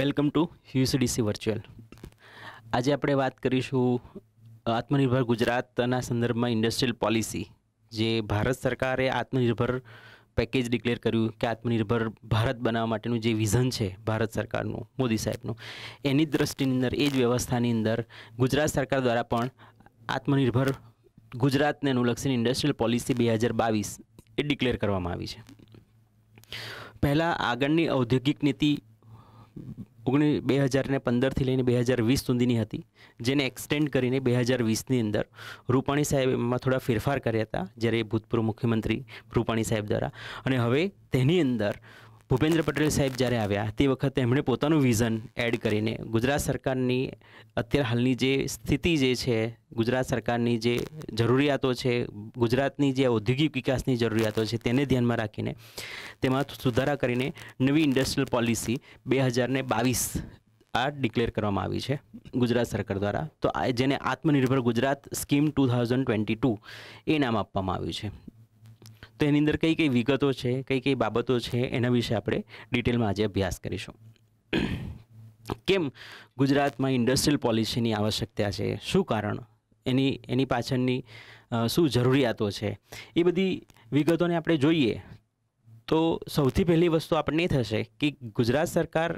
welcome to યુસીડીસી virtual આજે આપણે વાત કરીશું આત્મનિર્ભર ગુજરાતના સંદર્ભમાં ઇન્ડસ્ટ્રીયલ પોલિસી જે ભારત સરકારે આત્મનિર્ભર પેકેજ ડિક્લેર કર્યું કે આત્મનિર્ભર ભારત બનાવવા માટેનું જે વિઝન છે ભારત સરકારનું મોદી સાહેબનું એની દ્રષ્ટિની અંદર એ જ વ્યવસ્થાની અંદર ગુજરાત સરકાર દ્વારા પણ આત્મનિર્ભર ગુજરાતને અનુલક્ષીને ઇન્ડસ્ટ્રીયલ પોલિસી બે હજાર બાવીસ એ ડિક્લેર કરવામાં આવી છે પહેલાં આગળની ઔદ્યોગિક નીતિ ઓગણી બે હજારને પંદરથી લઈને બે હજાર વીસ સુધીની હતી જેને એક્સટેન્ડ કરીને બે હજાર વીસની અંદર રૂપાણી સાહેબ એમાં થોડા ફેરફાર કર્યા હતા જ્યારે ભૂતપૂર્વ મુખ્યમંત્રી રૂપાણી સાહેબ દ્વારા અને હવે તેની અંદર ભૂપેન્દ્ર પટેલ સાહેબ જ્યારે આવ્યા તે વખતે એમણે પોતાનું વિઝન એડ કરીને ગુજરાત સરકારની અત્યારે હાલની જે સ્થિતિ જે છે ગુજરાત સરકારની જે જરૂરિયાતો છે ગુજરાતની જે ઔદ્યોગિક વિકાસની જરૂરિયાતો છે તેને ધ્યાનમાં રાખીને તેમાં સુધારા કરીને નવી ઇન્ડસ્ટ્રીયલ પોલિસી બે હજારને બાવીસ આ ડિક્લેર કરવામાં આવી છે ગુજરાત સરકાર દ્વારા તો જેને આત્મનિર્ભર Gujarat scheme two thousand twenty two એ નામ આપવામાં આવ્યું છે તો એની અંદર કઈ કઈ વિગતો છે કઈ કઈ બાબતો છે એના વિશે આપણે ડિટેલમાં આજે અભ્યાસ કરીશું કેમ ગુજરાતમાં ઇન્ડસ્ટ્રીયલ પોલિસીની આવશ્યકતા છે શું કારણ એની એની પાછળની શું જરૂરિયાતો છે એ બધી વિગતોને આપણે જોઈએ તો સૌથી પહેલી વસ્તુ આપણને એ થશે કે ગુજરાત સરકાર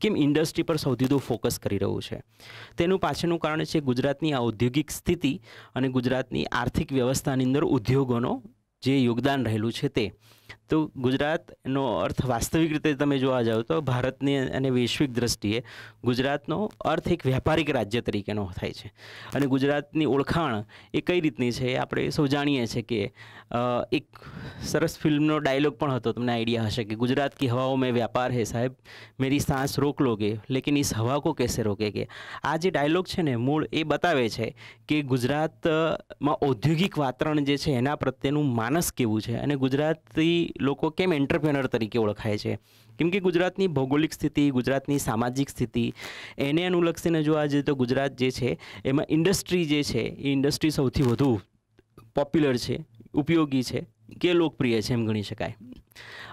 કેમ ઇન્ડસ્ટ્રી પર સૌથી વધુ ફોકસ કરી રહ્યું છે તેનું પાછળનું કારણ છે ગુજરાતની ઔદ્યોગિક સ્થિતિ અને ગુજરાતની આર્થિક વ્યવસ્થાની અંદર ઉદ્યોગોનો જે યોગદાન રહેલું છે તે તો ગુજરાતનો અર્થ વાસ્તવિક રીતે તમે જોવા જાઓ તો ભારતની અને વૈશ્વિક દ્રષ્ટિએ ગુજરાતનો અર્થ એક વ્યાપારિક રાજ્ય તરીકેનો થાય છે અને ગુજરાતની ઓળખાણ એ કઈ રીતની છે એ આપણે સૌ જાણીએ છીએ કે એક સરસ ફિલ્મનો ડાયલોગ પણ હતો તમને આઈડિયા હશે કે ગુજરાત કી હવાઓ મેં વ્યાપાર હે સાહેબ મેરી સાંસ રોક લોગે લેકિન ઇસ હવા કો કેસે રોકે કે આ જે ડાયલોગ છે ને મૂળ એ બતાવે છે કે ગુજરાતમાં ઔદ્યોગિક વાતાવરણ જે છે એના પ્રત્યેનું માનસ કેવું છે અને ગુજરાતી લોકો કેમ એન્ટરપ્રેનર તરીકે ઓળખાય છે કેમ કે ગુજરાતની ભૌગોલિક સ્થિતિ ગુજરાતની સામાજિક સ્થિતિ એને અનુલક્ષીને જોવા જઈએ તો ગુજરાત જે છે એમાં ઇન્ડસ્ટ્રી જે છે એ ઇન્ડસ્ટ્રી સૌથી વધુ પોપ્યુલર છે ઉપયોગી છે કે લોકપ્રિય છે એમ ગણી શકાય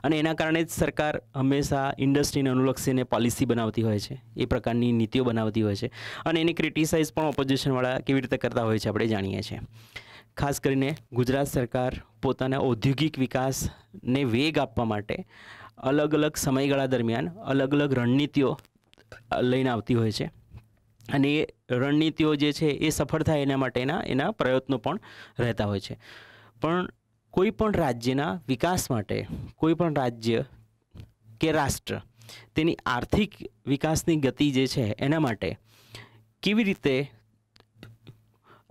અને એના કારણે જ સરકાર હંમેશા ઇન્ડસ્ટ્રીને અનુલક્ષીને પોલિસી બનાવતી હોય છે એ પ્રકારની નીતિઓ બનાવતી હોય છે અને એને ક્રિટિસાઇઝ પણ ઓપોઝિશનવાળા કેવી રીતે કરતા હોય છે આપણે જાણીએ છીએ ખાસ કરીને ગુજરાત સરકાર પોતાના ઔદ્યોગિક વિકાસને વેગ આપવા માટે અલગ અલગ સમયગાળા દરમિયાન અલગ અલગ રણનીતિઓ લઈને આવતી હોય છે અને એ રણનીતિઓ જે છે એ સફળ થાય એના માટેના એના પ્રયત્નો પણ રહેતા હોય છે પણ કોઈ પણ રાજ્યના વિકાસ માટે કોઈ પણ રાજ્ય કે રાષ્ટ્ર તેની આર્થિક વિકાસની ગતિ જે છે એના માટે કેવી રીતે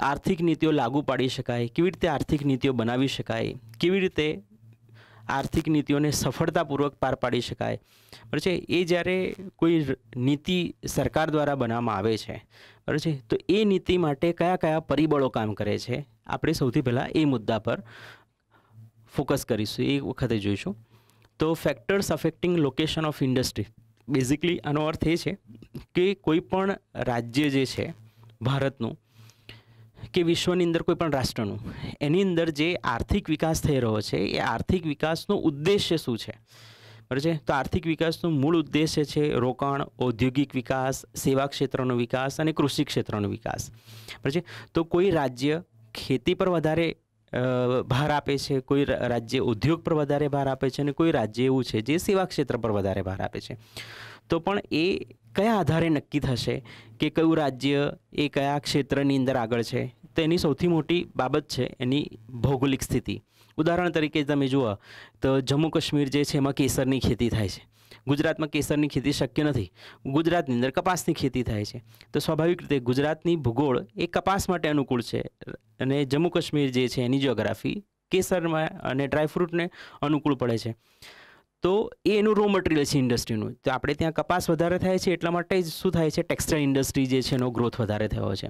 આર્થિક નીતિઓ લાગુ પાડી શકાય કેવી રીતે આર્થિક નીતિઓ બનાવી શકાય કેવી રીતે આર્થિક નીતિઓને સફળતાપૂર્વક પાર પાડી શકાય બરાબર છે એ જ્યારે કોઈ નીતિ સરકાર દ્વારા બનાવવામાં આવે છે બરાબર છે તો એ નીતિ માટે કયા કયા પરિબળો કામ કરે છે આપણે સૌથી પહેલાં એ મુદ્દા પર ફોકસ કરીશું એ વખતે જોઈશું તો factors affecting location of industry basically આનો અર્થ એ છે કે કોઈ પણ રાજ્ય જે છે ભારતનું કે વિશ્વની અંદર કોઈ પણ રાષ્ટ્રનું એની અંદર જે આર્થિક વિકાસ થઈ રહ્યો છે એ આર્થિક વિકાસનો ઉદ્દેશ્ય શું છે બરાબર છે તો આર્થિક વિકાસનો મૂળ ઉદ્દેશ્ય છે રોકાણ ઔદ્યોગિક વિકાસ સેવા ક્ષેત્રનો વિકાસ અને કૃષિ ક્ષેત્રનો વિકાસ બરાબર છે તો કોઈ રાજ્ય ખેતી પર વધારે ભાર આપે છે કોઈ રાજ્ય ઉદ્યોગ પર વધારે ભાર આપે છે અને કોઈ રાજ્ય એવું છે જે સેવા ક્ષેત્ર પર વધારે ભાર આપે છે તો પણ એ કયા આધારે નક્કી થશે કે કયું રાજ્ય એ કયા ક્ષેત્રની અંદર આગળ છે તેની સૌથી મોટી બાબત છે એની ભૌગોલિક સ્થિતિ ઉદાહરણ તરીકે તમે જુઓ તો જમ્મુ કાશ્મીર જે છે એમાં કેસરની ખેતી થાય છે ગુજરાતમાં કેસરની ખેતી શક્ય નથી ગુજરાતની અંદર કપાસની ખેતી થાય છે તો સ્વાભાવિક રીતે ગુજરાતની ભૂગોળ એ કપાસ માટે અનુકૂળ છે અને જમ્મુ કાશ્મીર જે છે એની જ્યોગ્રાફી કેસરમાં અને ડ્રાયફ્રૂટને અનુકૂળ પડે છે તો એ એનું રો મટીરિયલ છે ઇન્ડસ્ટ્રીનું તો આપણે ત્યાં કપાસ વધારે થાય છે એટલા માટે જ શું થાય છે ટેક્સટાઇલ ઇન્ડસ્ટ્રી જે છે એનો ગ્રોથ વધારે થયો છે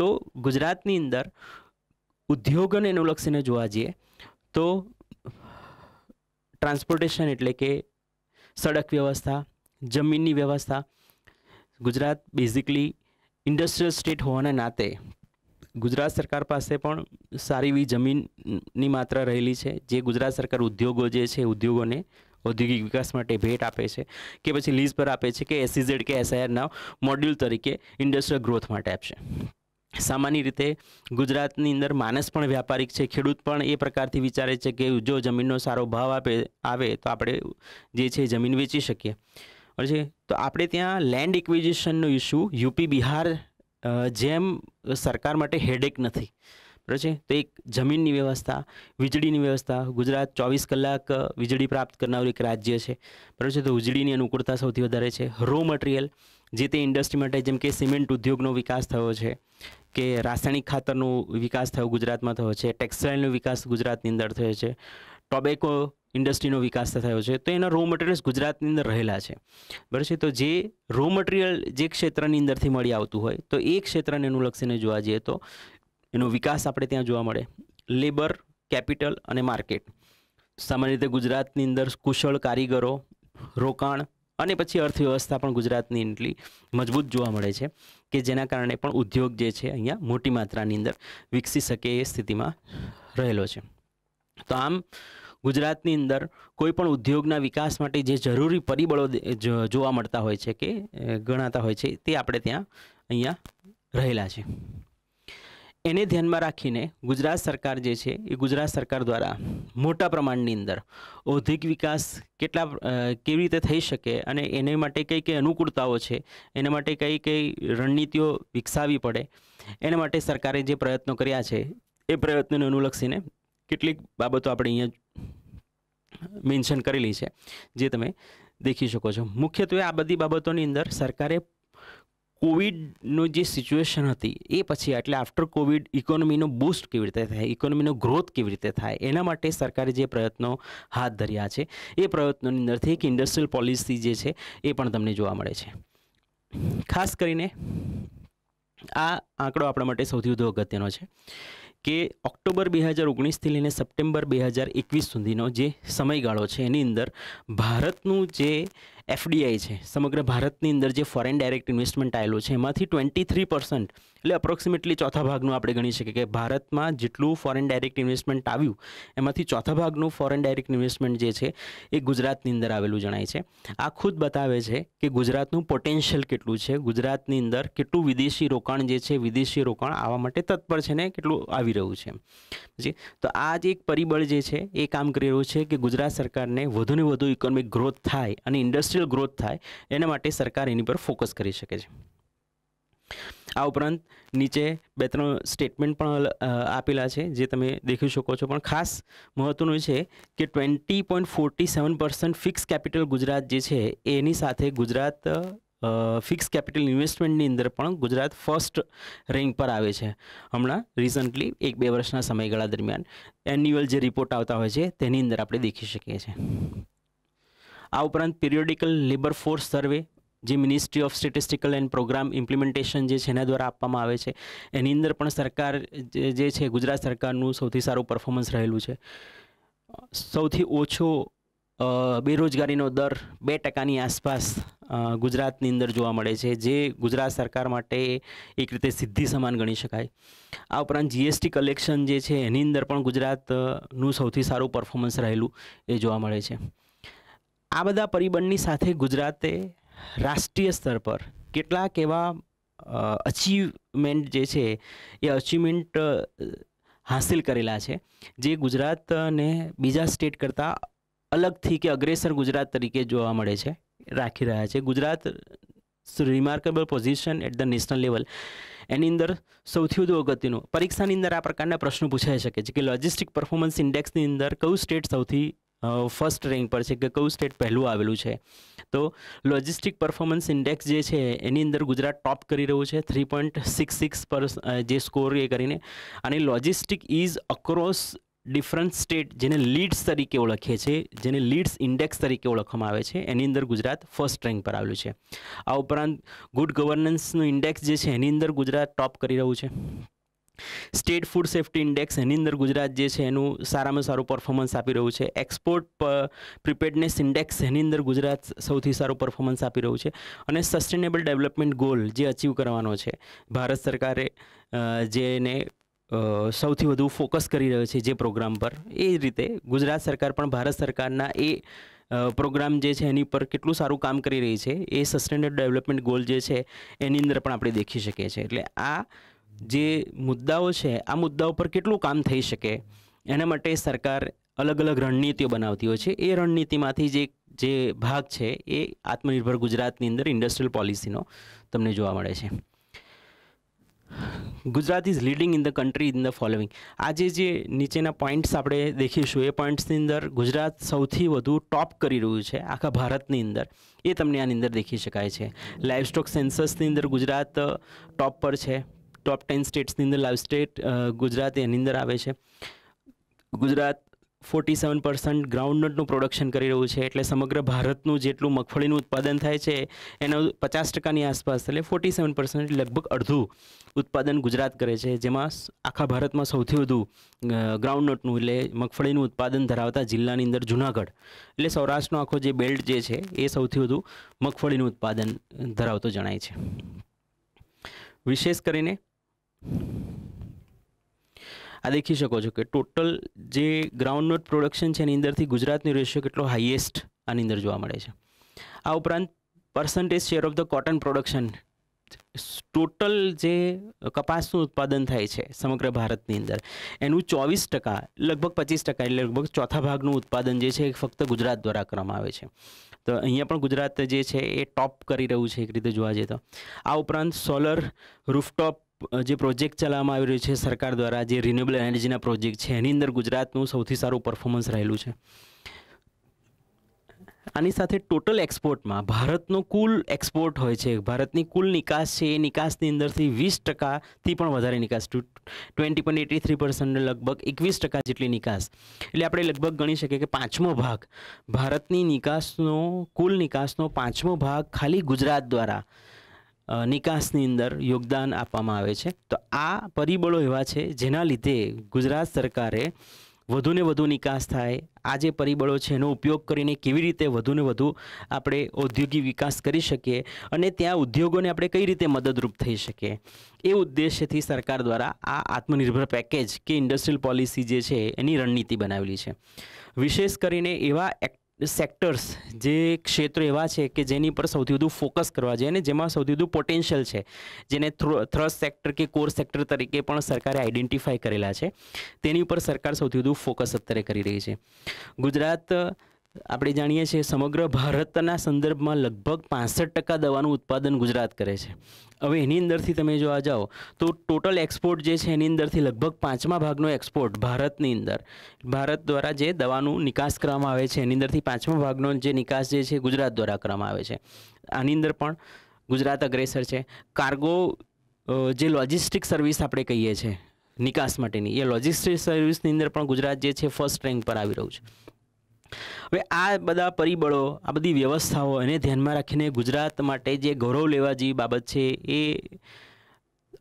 તો ગુજરાતની અંદર ઉદ્યોગને અનુલક્ષીને જોવા જઈએ તો ટ્રાન્સપોર્ટેશન એટલે કે સડક વ્યવસ્થા જમીનની વ્યવસ્થા ગુજરાત બેઝિકલી ઇન્ડસ્ટ્રીયલ સ્ટેટ હોવાના નાતે ગુજરાત સરકાર પાસે પણ સારી એવી જમીનની માત્રા રહેલી છે જે ગુજરાત સરકાર ઉદ્યોગો જે છે ઉદ્યોગોને ઔદ્યોગિક વિકાસ માટે ભેટ આપે છે કે પછી લીઝ પર આપે છે કે એસસીઝેડ e કે એસઆઈઆરના મોડ્યુલ તરીકે ઇન્ડસ્ટ્રીયલ ગ્રોથ માટે આપશે સામાન્ય રીતે ગુજરાતની અંદર માનસ પણ વ્યાપારિક છે ખેડૂત પણ એ પ્રકારથી વિચારે છે કે જો જમીનનો સારો ભાવ આપે આવે તો આપણે જે છે જમીન વેચી શકીએ છે તો આપણે ત્યાં લેન્ડ ઇક્વિઝિશનનો ઇસ્યુ યુપી બિહાર જેમ સરકાર માટે હેડેક નથી બરાબર છે તો એક જમીનની વ્યવસ્થા વીજળીની વ્યવસ્થા ગુજરાત ચોવીસ કલાક વીજળી પ્રાપ્ત કરનારું એક રાજ્ય છે બરાબર છે તો વીજળીની અનુકૂળતા સૌથી વધારે છે રો મટીરિયલ જે તે ઇન્ડસ્ટ્રી માટે જેમ કે સિમેન્ટ ઉદ્યોગનો વિકાસ થયો છે કે રાસાયણિક ખાતરનો વિકાસ થયો ગુજરાતમાં થયો છે ટેક્સટાઇલનો વિકાસ ગુજરાતની અંદર થયો છે ટોબેકો ઇન્ડસ્ટ્રીનો વિકાસ થયો છે તો એના રો મટીરિયલ્સ ગુજરાતની અંદર રહેલા છે બરાબર છે તો જે રો મટીરિયલ જે ક્ષેત્રની અંદરથી મળી આવતું હોય તો એ ક્ષેત્રને અનુલક્ષીને જોવા જઈએ તો એનો વિકાસ આપણે ત્યાં જોવા મળે લેબર કેપિટલ અને માર્કેટ સામાન્ય રીતે ગુજરાતની અંદર કુશળ કારીગરો રોકાણ અને પછી અર્થવ્યવસ્થા પણ ગુજરાતની એટલી મજબૂત જોવા મળે છે કે જેના કારણે પણ ઉદ્યોગ જે છે અહીંયા મોટી માત્રાની અંદર વિકસી શકે એ સ્થિતિમાં રહેલો છે તો આમ ગુજરાતની અંદર કોઈપણ ઉદ્યોગના વિકાસ માટે જે જરૂરી પરિબળો જોવા મળતા હોય છે કે ગણાતા હોય છે તે આપણે ત્યાં અહીંયા રહેલા છે એને ધ્યાનમાં રાખીને ગુજરાત સરકાર જે છે એ ગુજરાત સરકાર દ્વારા મોટા પ્રમાણની અંદર ઔદ્યોગિક વિકાસ કેટલા કેવી રીતે થઈ શકે અને એને માટે કઈ કઈ અનુકૂળતાઓ છે એના માટે કઈ કઈ રણનીતિઓ વિકસાવી પડે એના માટે સરકારે જે પ્રયત્નો કર્યા છે એ પ્રયત્નોને અનુલક્ષીને કેટલીક બાબતો આપણે અહીંયા મેન્શન કરેલી છે જે તમે દેખી શકો છો મુખ્યત્વે આ બધી બાબતોની અંદર સરકારે કોવિડનું જે સિચ્યુએશન હતી એ પછી એટલે આફ્ટર કોવિડ ઇકોનોમીનો બૂસ્ટ કેવી રીતે થાય ઇકોનોમીનો ગ્રોથ કેવી રીતે થાય એના માટે સરકારે જે પ્રયત્નો હાથ ધર્યા છે એ પ્રયત્નોની અંદરથી એક ઇન્ડસ્ટ્રીયલ પોલિસી જે છે એ પણ તમને જોવા મળે છે ખાસ કરીને આ આંકડો આપણા માટે સૌથી વધુ અગત્યનો છે કે ઓક્ટોબર બે હજાર ઓગણીસથી લઈને સપ્ટેમ્બર બે હજાર એકવીસ સુધીનો જે સમયગાળો છે એની અંદર ભારતનું જે એફડીઆઈ છે સમગ્ર ભારતની અંદર જે ફોરેન ડાયરેક્ટ ઇન્વેસ્ટમેન્ટ આવેલું છે એમાંથી ટ્વેન્ટી થ્રી પર્સન્ટ એટલે અપ્રોક્સિમેટલી ચોથા ભાગનું આપણે ગણી શકીએ કે ભારતમાં જેટલું ફોરેન ડાયરેક્ટ ઇન્વેસ્ટમેન્ટ આવ્યું એમાંથી ચોથા ભાગનું ફોરેન ડાયરેક્ટ ઇન્વેસ્ટમેન્ટ જે છે એ ગુજરાતની અંદર આવેલું જણાય છે આ ખુદ બતાવે છે કે ગુજરાતનું પોટેન્શિયલ કેટલું છે ગુજરાતની અંદર કેટલું વિદેશી રોકાણ જે છે વિદેશી રોકાણ આવવા માટે તત્પર છે ને કેટલું આવી રહ્યું છે તો આ જ એક પરિબળ જે છે એ કામ કરી રહ્યું છે કે ગુજરાત સરકારને વધુને વધુ ઇકોનોમિક ગ્રોથ થાય અને ઇન્ડસ્ટ્રી ઇન્ડસ્ટ્રીયલ ગ્રોથ થાય એના માટે સરકાર એની પર ફોકસ કરી શકે છે આ ઉપરાંત નીચે બે ત્રણ સ્ટેટમેન્ટ પણ આપેલા છે જે તમે દેખી શકો છો પણ ખાસ મહત્ત્વનું છે કે twenty point forty seven percent fix capital Gujarat જે છે એની સાથે ગુજરાત ફિક્સ કેપિટલ ઇન્વેસ્ટમેન્ટની અંદર પણ ગુજરાત ફર્સ્ટ રેન્ક પર આવે છે હમણાં રિસન્ટલી એક બે વર્ષના સમયગાળા દરમિયાન એન્યુઅલ જે રિપોર્ટ આવતા હોય છે તેની અંદર આપણે દેખી શકીએ છીએ આ ઉપરાંત પિરિયોડિકલ લેબર ફોર્સ સર્વે જે ministry of statistical and programme implementation જે છે એના દ્વારા આપવામાં આવે છે એની અંદર પણ સરકાર જે છે ગુજરાત સરકારનું સૌથી સારું પરફોર્મન્સ રહેલું છે સૌથી ઓછો બેરોજગારીનો દર બે ટકાની આસપાસ ગુજરાતની અંદર જોવા મળે છે જે ગુજરાત સરકાર માટે એક રીતે સિદ્ધિ સમાન ગણી શકાય આ ઉપરાંત જીએસટી કલેક્શન જે છે એની અંદર પણ ગુજરાતનું સૌથી સારું પરફોર્મન્સ રહેલું એ જોવા મળે છે આ બધા પરિબળની સાથે ગુજરાતે રાષ્ટ્રીય સ્તર પર કેટલાક એવા અચીવમેન્ટ જે છે એ અચીવમેન્ટ હાંસિલ કરેલા છે જે ગુજરાતને બીજા સ્ટેટ કરતાં અલગથી કે અગ્રેસર ગુજરાત તરીકે જોવા મળે છે રાખી રહ્યા છે Gujarat remarkable position at the national level એની અંદર સૌથી વધુ અગત્યનું પરીક્ષાની અંદર આ પ્રકારના પ્રશ્નો પૂછાઈ શકે છે કે લોજિસ્ટિક પરફોર્મન્સ ઇન્ડેક્સની અંદર કયું સ્ટેટ સૌથી ફર્સ્ટ રેન્ક પર છે કે કયું સ્ટેટ પહેલું આવેલું છે તો લોજિસ્ટિક પરફોર્મન્સ ઇન્ડેક્સ જે છે એની અંદર ગુજરાત ટોપ કરી રહ્યું છે થ્રી પોઈન્ટ સિક્સ સિક્સ પર જે સ્કોર એ કરીને અને logistic ease across different state જેને લીડ્સ તરીકે ઓળખીએ છીએ જેને લીડ્સ ઇન્ડેક્સ તરીકે ઓળખવામાં આવે છે એની અંદર ગુજરાત ફર્સ્ટ રેન્ક પર આવેલું છે આ ઉપરાંત ગુડ ગવર્નન્સનું ઇન્ડેક્સ જે છે એની અંદર ગુજરાત ટોપ કરી રહ્યું છે સ્ટેટ ફૂડ સેફ્ટી ઇન્ડેક્સ એની અંદર ગુજરાત જે છે એનું સારામાં સારું પરફોર્મન્સ આપી રહ્યું છે એક્સપોર્ટ પ્રિપેર્ડનેસ ઇન્ડેક્સ એની અંદર ગુજરાત સૌથી સારું પરફોર્મન્સ આપી રહ્યું છે અને સસ્ટેનેબલ ડેવલપમેન્ટ ગોલ જે અચીવ કરવાનો છે ભારત સરકારે જેને સૌથી વધુ ફોકસ કરી રહ્યો છે જે પ્રોગ્રામ પર એ રીતે ગુજરાત સરકાર પણ ભારત સરકારના એ પ્રોગ્રામ જે છે એની પર કેટલું સારું કામ કરી રહી છે એ સસ્ટેનેબલ ડેવલપમેન્ટ ગોલ જે છે એની અંદર પણ આપણે દેખી શકીએ છીએ એટલે આ જે મુદ્દાઓ છે આ મુદ્દાઓ પર કેટલું કામ થઈ શકે એના માટે સરકાર અલગ અલગ રણનીતિઓ બનાવતી હોય છે એ રણનીતિમાંથી જે જે ભાગ છે એ આત્મનિર્ભર ગુજરાતની અંદર ઇન્ડસ્ટ્રીયલ પોલિસીનો તમને જોવા મળે છે Gujarat is leading in the country in the following આજે જે નીચેના પોઈન્ટ્સ આપણે દેખીશું એ પોઈન્ટ્સની અંદર ગુજરાત સૌથી વધુ ટોપ કરી રહ્યું છે આખા ભારતની અંદર એ તમને આની અંદર દેખી શકાય છે લાઇવસ્ટોક સેન્સસની અંદર ગુજરાત ટોપ પર છે ટોપ ટેન સ્ટેટ્સની અંદર લાઈવ સ્ટેટ ગુજરાત એની અંદર આવે છે ગુજરાત ફોર્ટી સેવન પર્સન્ટ ગ્રાઉન્ડનટનું પ્રોડક્શન કરી રહ્યું છે એટલે સમગ્ર ભારતનું જેટલું મગફળીનું ઉત્પાદન થાય છે એનો પચાસ ટકાની આસપાસ એટલે ફોર્ટી સેવન પર્સન્ટ લગભગ અડધું ઉત્પાદન ગુજરાત કરે છે જેમાં આખા ભારતમાં સૌથી વધુ ગ્રાઉન્ડનટનું એટલે મગફળીનું ઉત્પાદન ધરાવતા જિલ્લાની અંદર જુનાગઢ એટલે સૌરાષ્ટ્રનો આખો જે બેલ્ટ જે છે એ સૌથી વધુ મગફળીનું ઉત્પાદન ધરાવતો જણાય છે વિશેષ કરીને આ દેખી શકો છો કે ટોટલ જે ગ્રાઉન્ડનટ પ્રોડક્શન છે એની અંદરથી ગુજરાતની રેશિયો કેટલો હાઈએસ્ટ આની અંદર જોવા મળે છે આ ઉપરાંત percentage share of the cotton production total જે કપાસનું ઉત્પાદન થાય છે સમગ્ર ભારતની અંદર એનું ચોવીસ ટકા લગભગ પચીસ ટકા એટલે લગભગ ચોથા ભાગનું ઉત્પાદન જે છે એ ફક્ત ગુજરાત દ્વારા કરવામાં આવે છે તો અહીંયા પણ ગુજરાત જે છે એ ટોપ કરી રહ્યું છે એક રીતે જોવા જઈએ તો આ ઉપરાંત સોલર રૂફટોપ જે પ્રોજેક્ટ ચલાવવામાં આવી રહ્યો છે સરકાર દ્વારા જે રિન્યુએબલ એનર્જીના પ્રોજેક્ટ છે એની અંદર ગુજરાતનું સૌથી સારું પરફોર્મન્સ રહેલું છે આની સાથે ટોટલ એક્સપોર્ટમાં ભારતનો કુલ એક્સપોર્ટ હોય છે ભારતની કુલ નિકાસ છે એ નિકાસની અંદરથી વીસ ટકાથી પણ વધારે નિકાસ to twenty point eighty three percent લગભગ એકવીસ ટકા જેટલી નિકાસ એટલે આપણે લગભગ ગણી શકીએ કે પાંચમો ભાગ ભારતની નિકાસનો કુલ નિકાસનો પાંચમો ભાગ ખાલી ગુજરાત દ્વારા નિકાસની અંદર યોગદાન આપવામાં આવે છે તો આ પરિબળો એવા છે જેના લીધે ગુજરાત સરકારે વધુને વધુ નિકાસ થાય આ જે પરિબળો છે એનો ઉપયોગ કરીને કેવી રીતે વધુને વધુ આપણે ઔદ્યોગિક વિકાસ કરી શકીએ અને ત્યાં ઉદ્યોગોને આપણે કઈ રીતે મદદરૂપ થઈ શકીએ એ ઉદ્દેશ્યથી સરકાર દ્વારા આ આત્મનિર્ભર પેકેજ કે ઇન્ડસ્ટ્રીયલ પોલિસી જે છે એની રણનીતિ બનાવેલી છે વિશેષ કરીને એવા એક્ટ સેક્ટર્સ જે ક્ષેત્રો એવા છે કે જેની પર સૌથી વધુ ફોકસ કરવા જોઈએ અને જેમાં સૌથી વધુ પોટેન્શિયલ છે જેને થ્રસ્ટ સેક્ટર કે કોર સેક્ટર તરીકે પણ સરકારે આઇડેન્ટિફાય કરેલા છે તેની ઉપર સરકાર સૌથી વધુ ફોકસ અત્યારે કરી રહી છે ગુજરાત આપણે જાણીએ છીએ સમગ્ર ભારતના સંદર્ભમાં લગભગ પાસઠ ટકા દવાનું ઉત્પાદન ગુજરાત કરે છે હવે એની અંદરથી તમે જોવા જાઓ તો ટોટલ એક્સપોર્ટ જે છે એની અંદરથી લગભગ પાંચમા ભાગનો એક્સપોર્ટ ભારતની અંદર ભારત દ્વારા જે દવાનું નિકાસ કરવામાં આવે છે એની અંદરથી પાંચમા ભાગનો જે નિકાસ જે છે ગુજરાત દ્વારા કરવામાં આવે છે આની અંદર પણ ગુજરાત અગ્રેસર છે કાર્ગો જે લોજિસ્ટિક સર્વિસ આપણે કહીએ છીએ નિકાસ માટેની એ લોજિસ્ટિક સર્વિસની અંદર પણ ગુજરાત જે છે ફર્સ્ટ રેન્ક પર આવી રહ્યું છે હવે આ બધા પરિબળો આ બધી વ્યવસ્થાઓ એને ધ્યાનમાં રાખીને ગુજરાત માટે જે ગૌરવ લેવા જેવી બાબત છે એ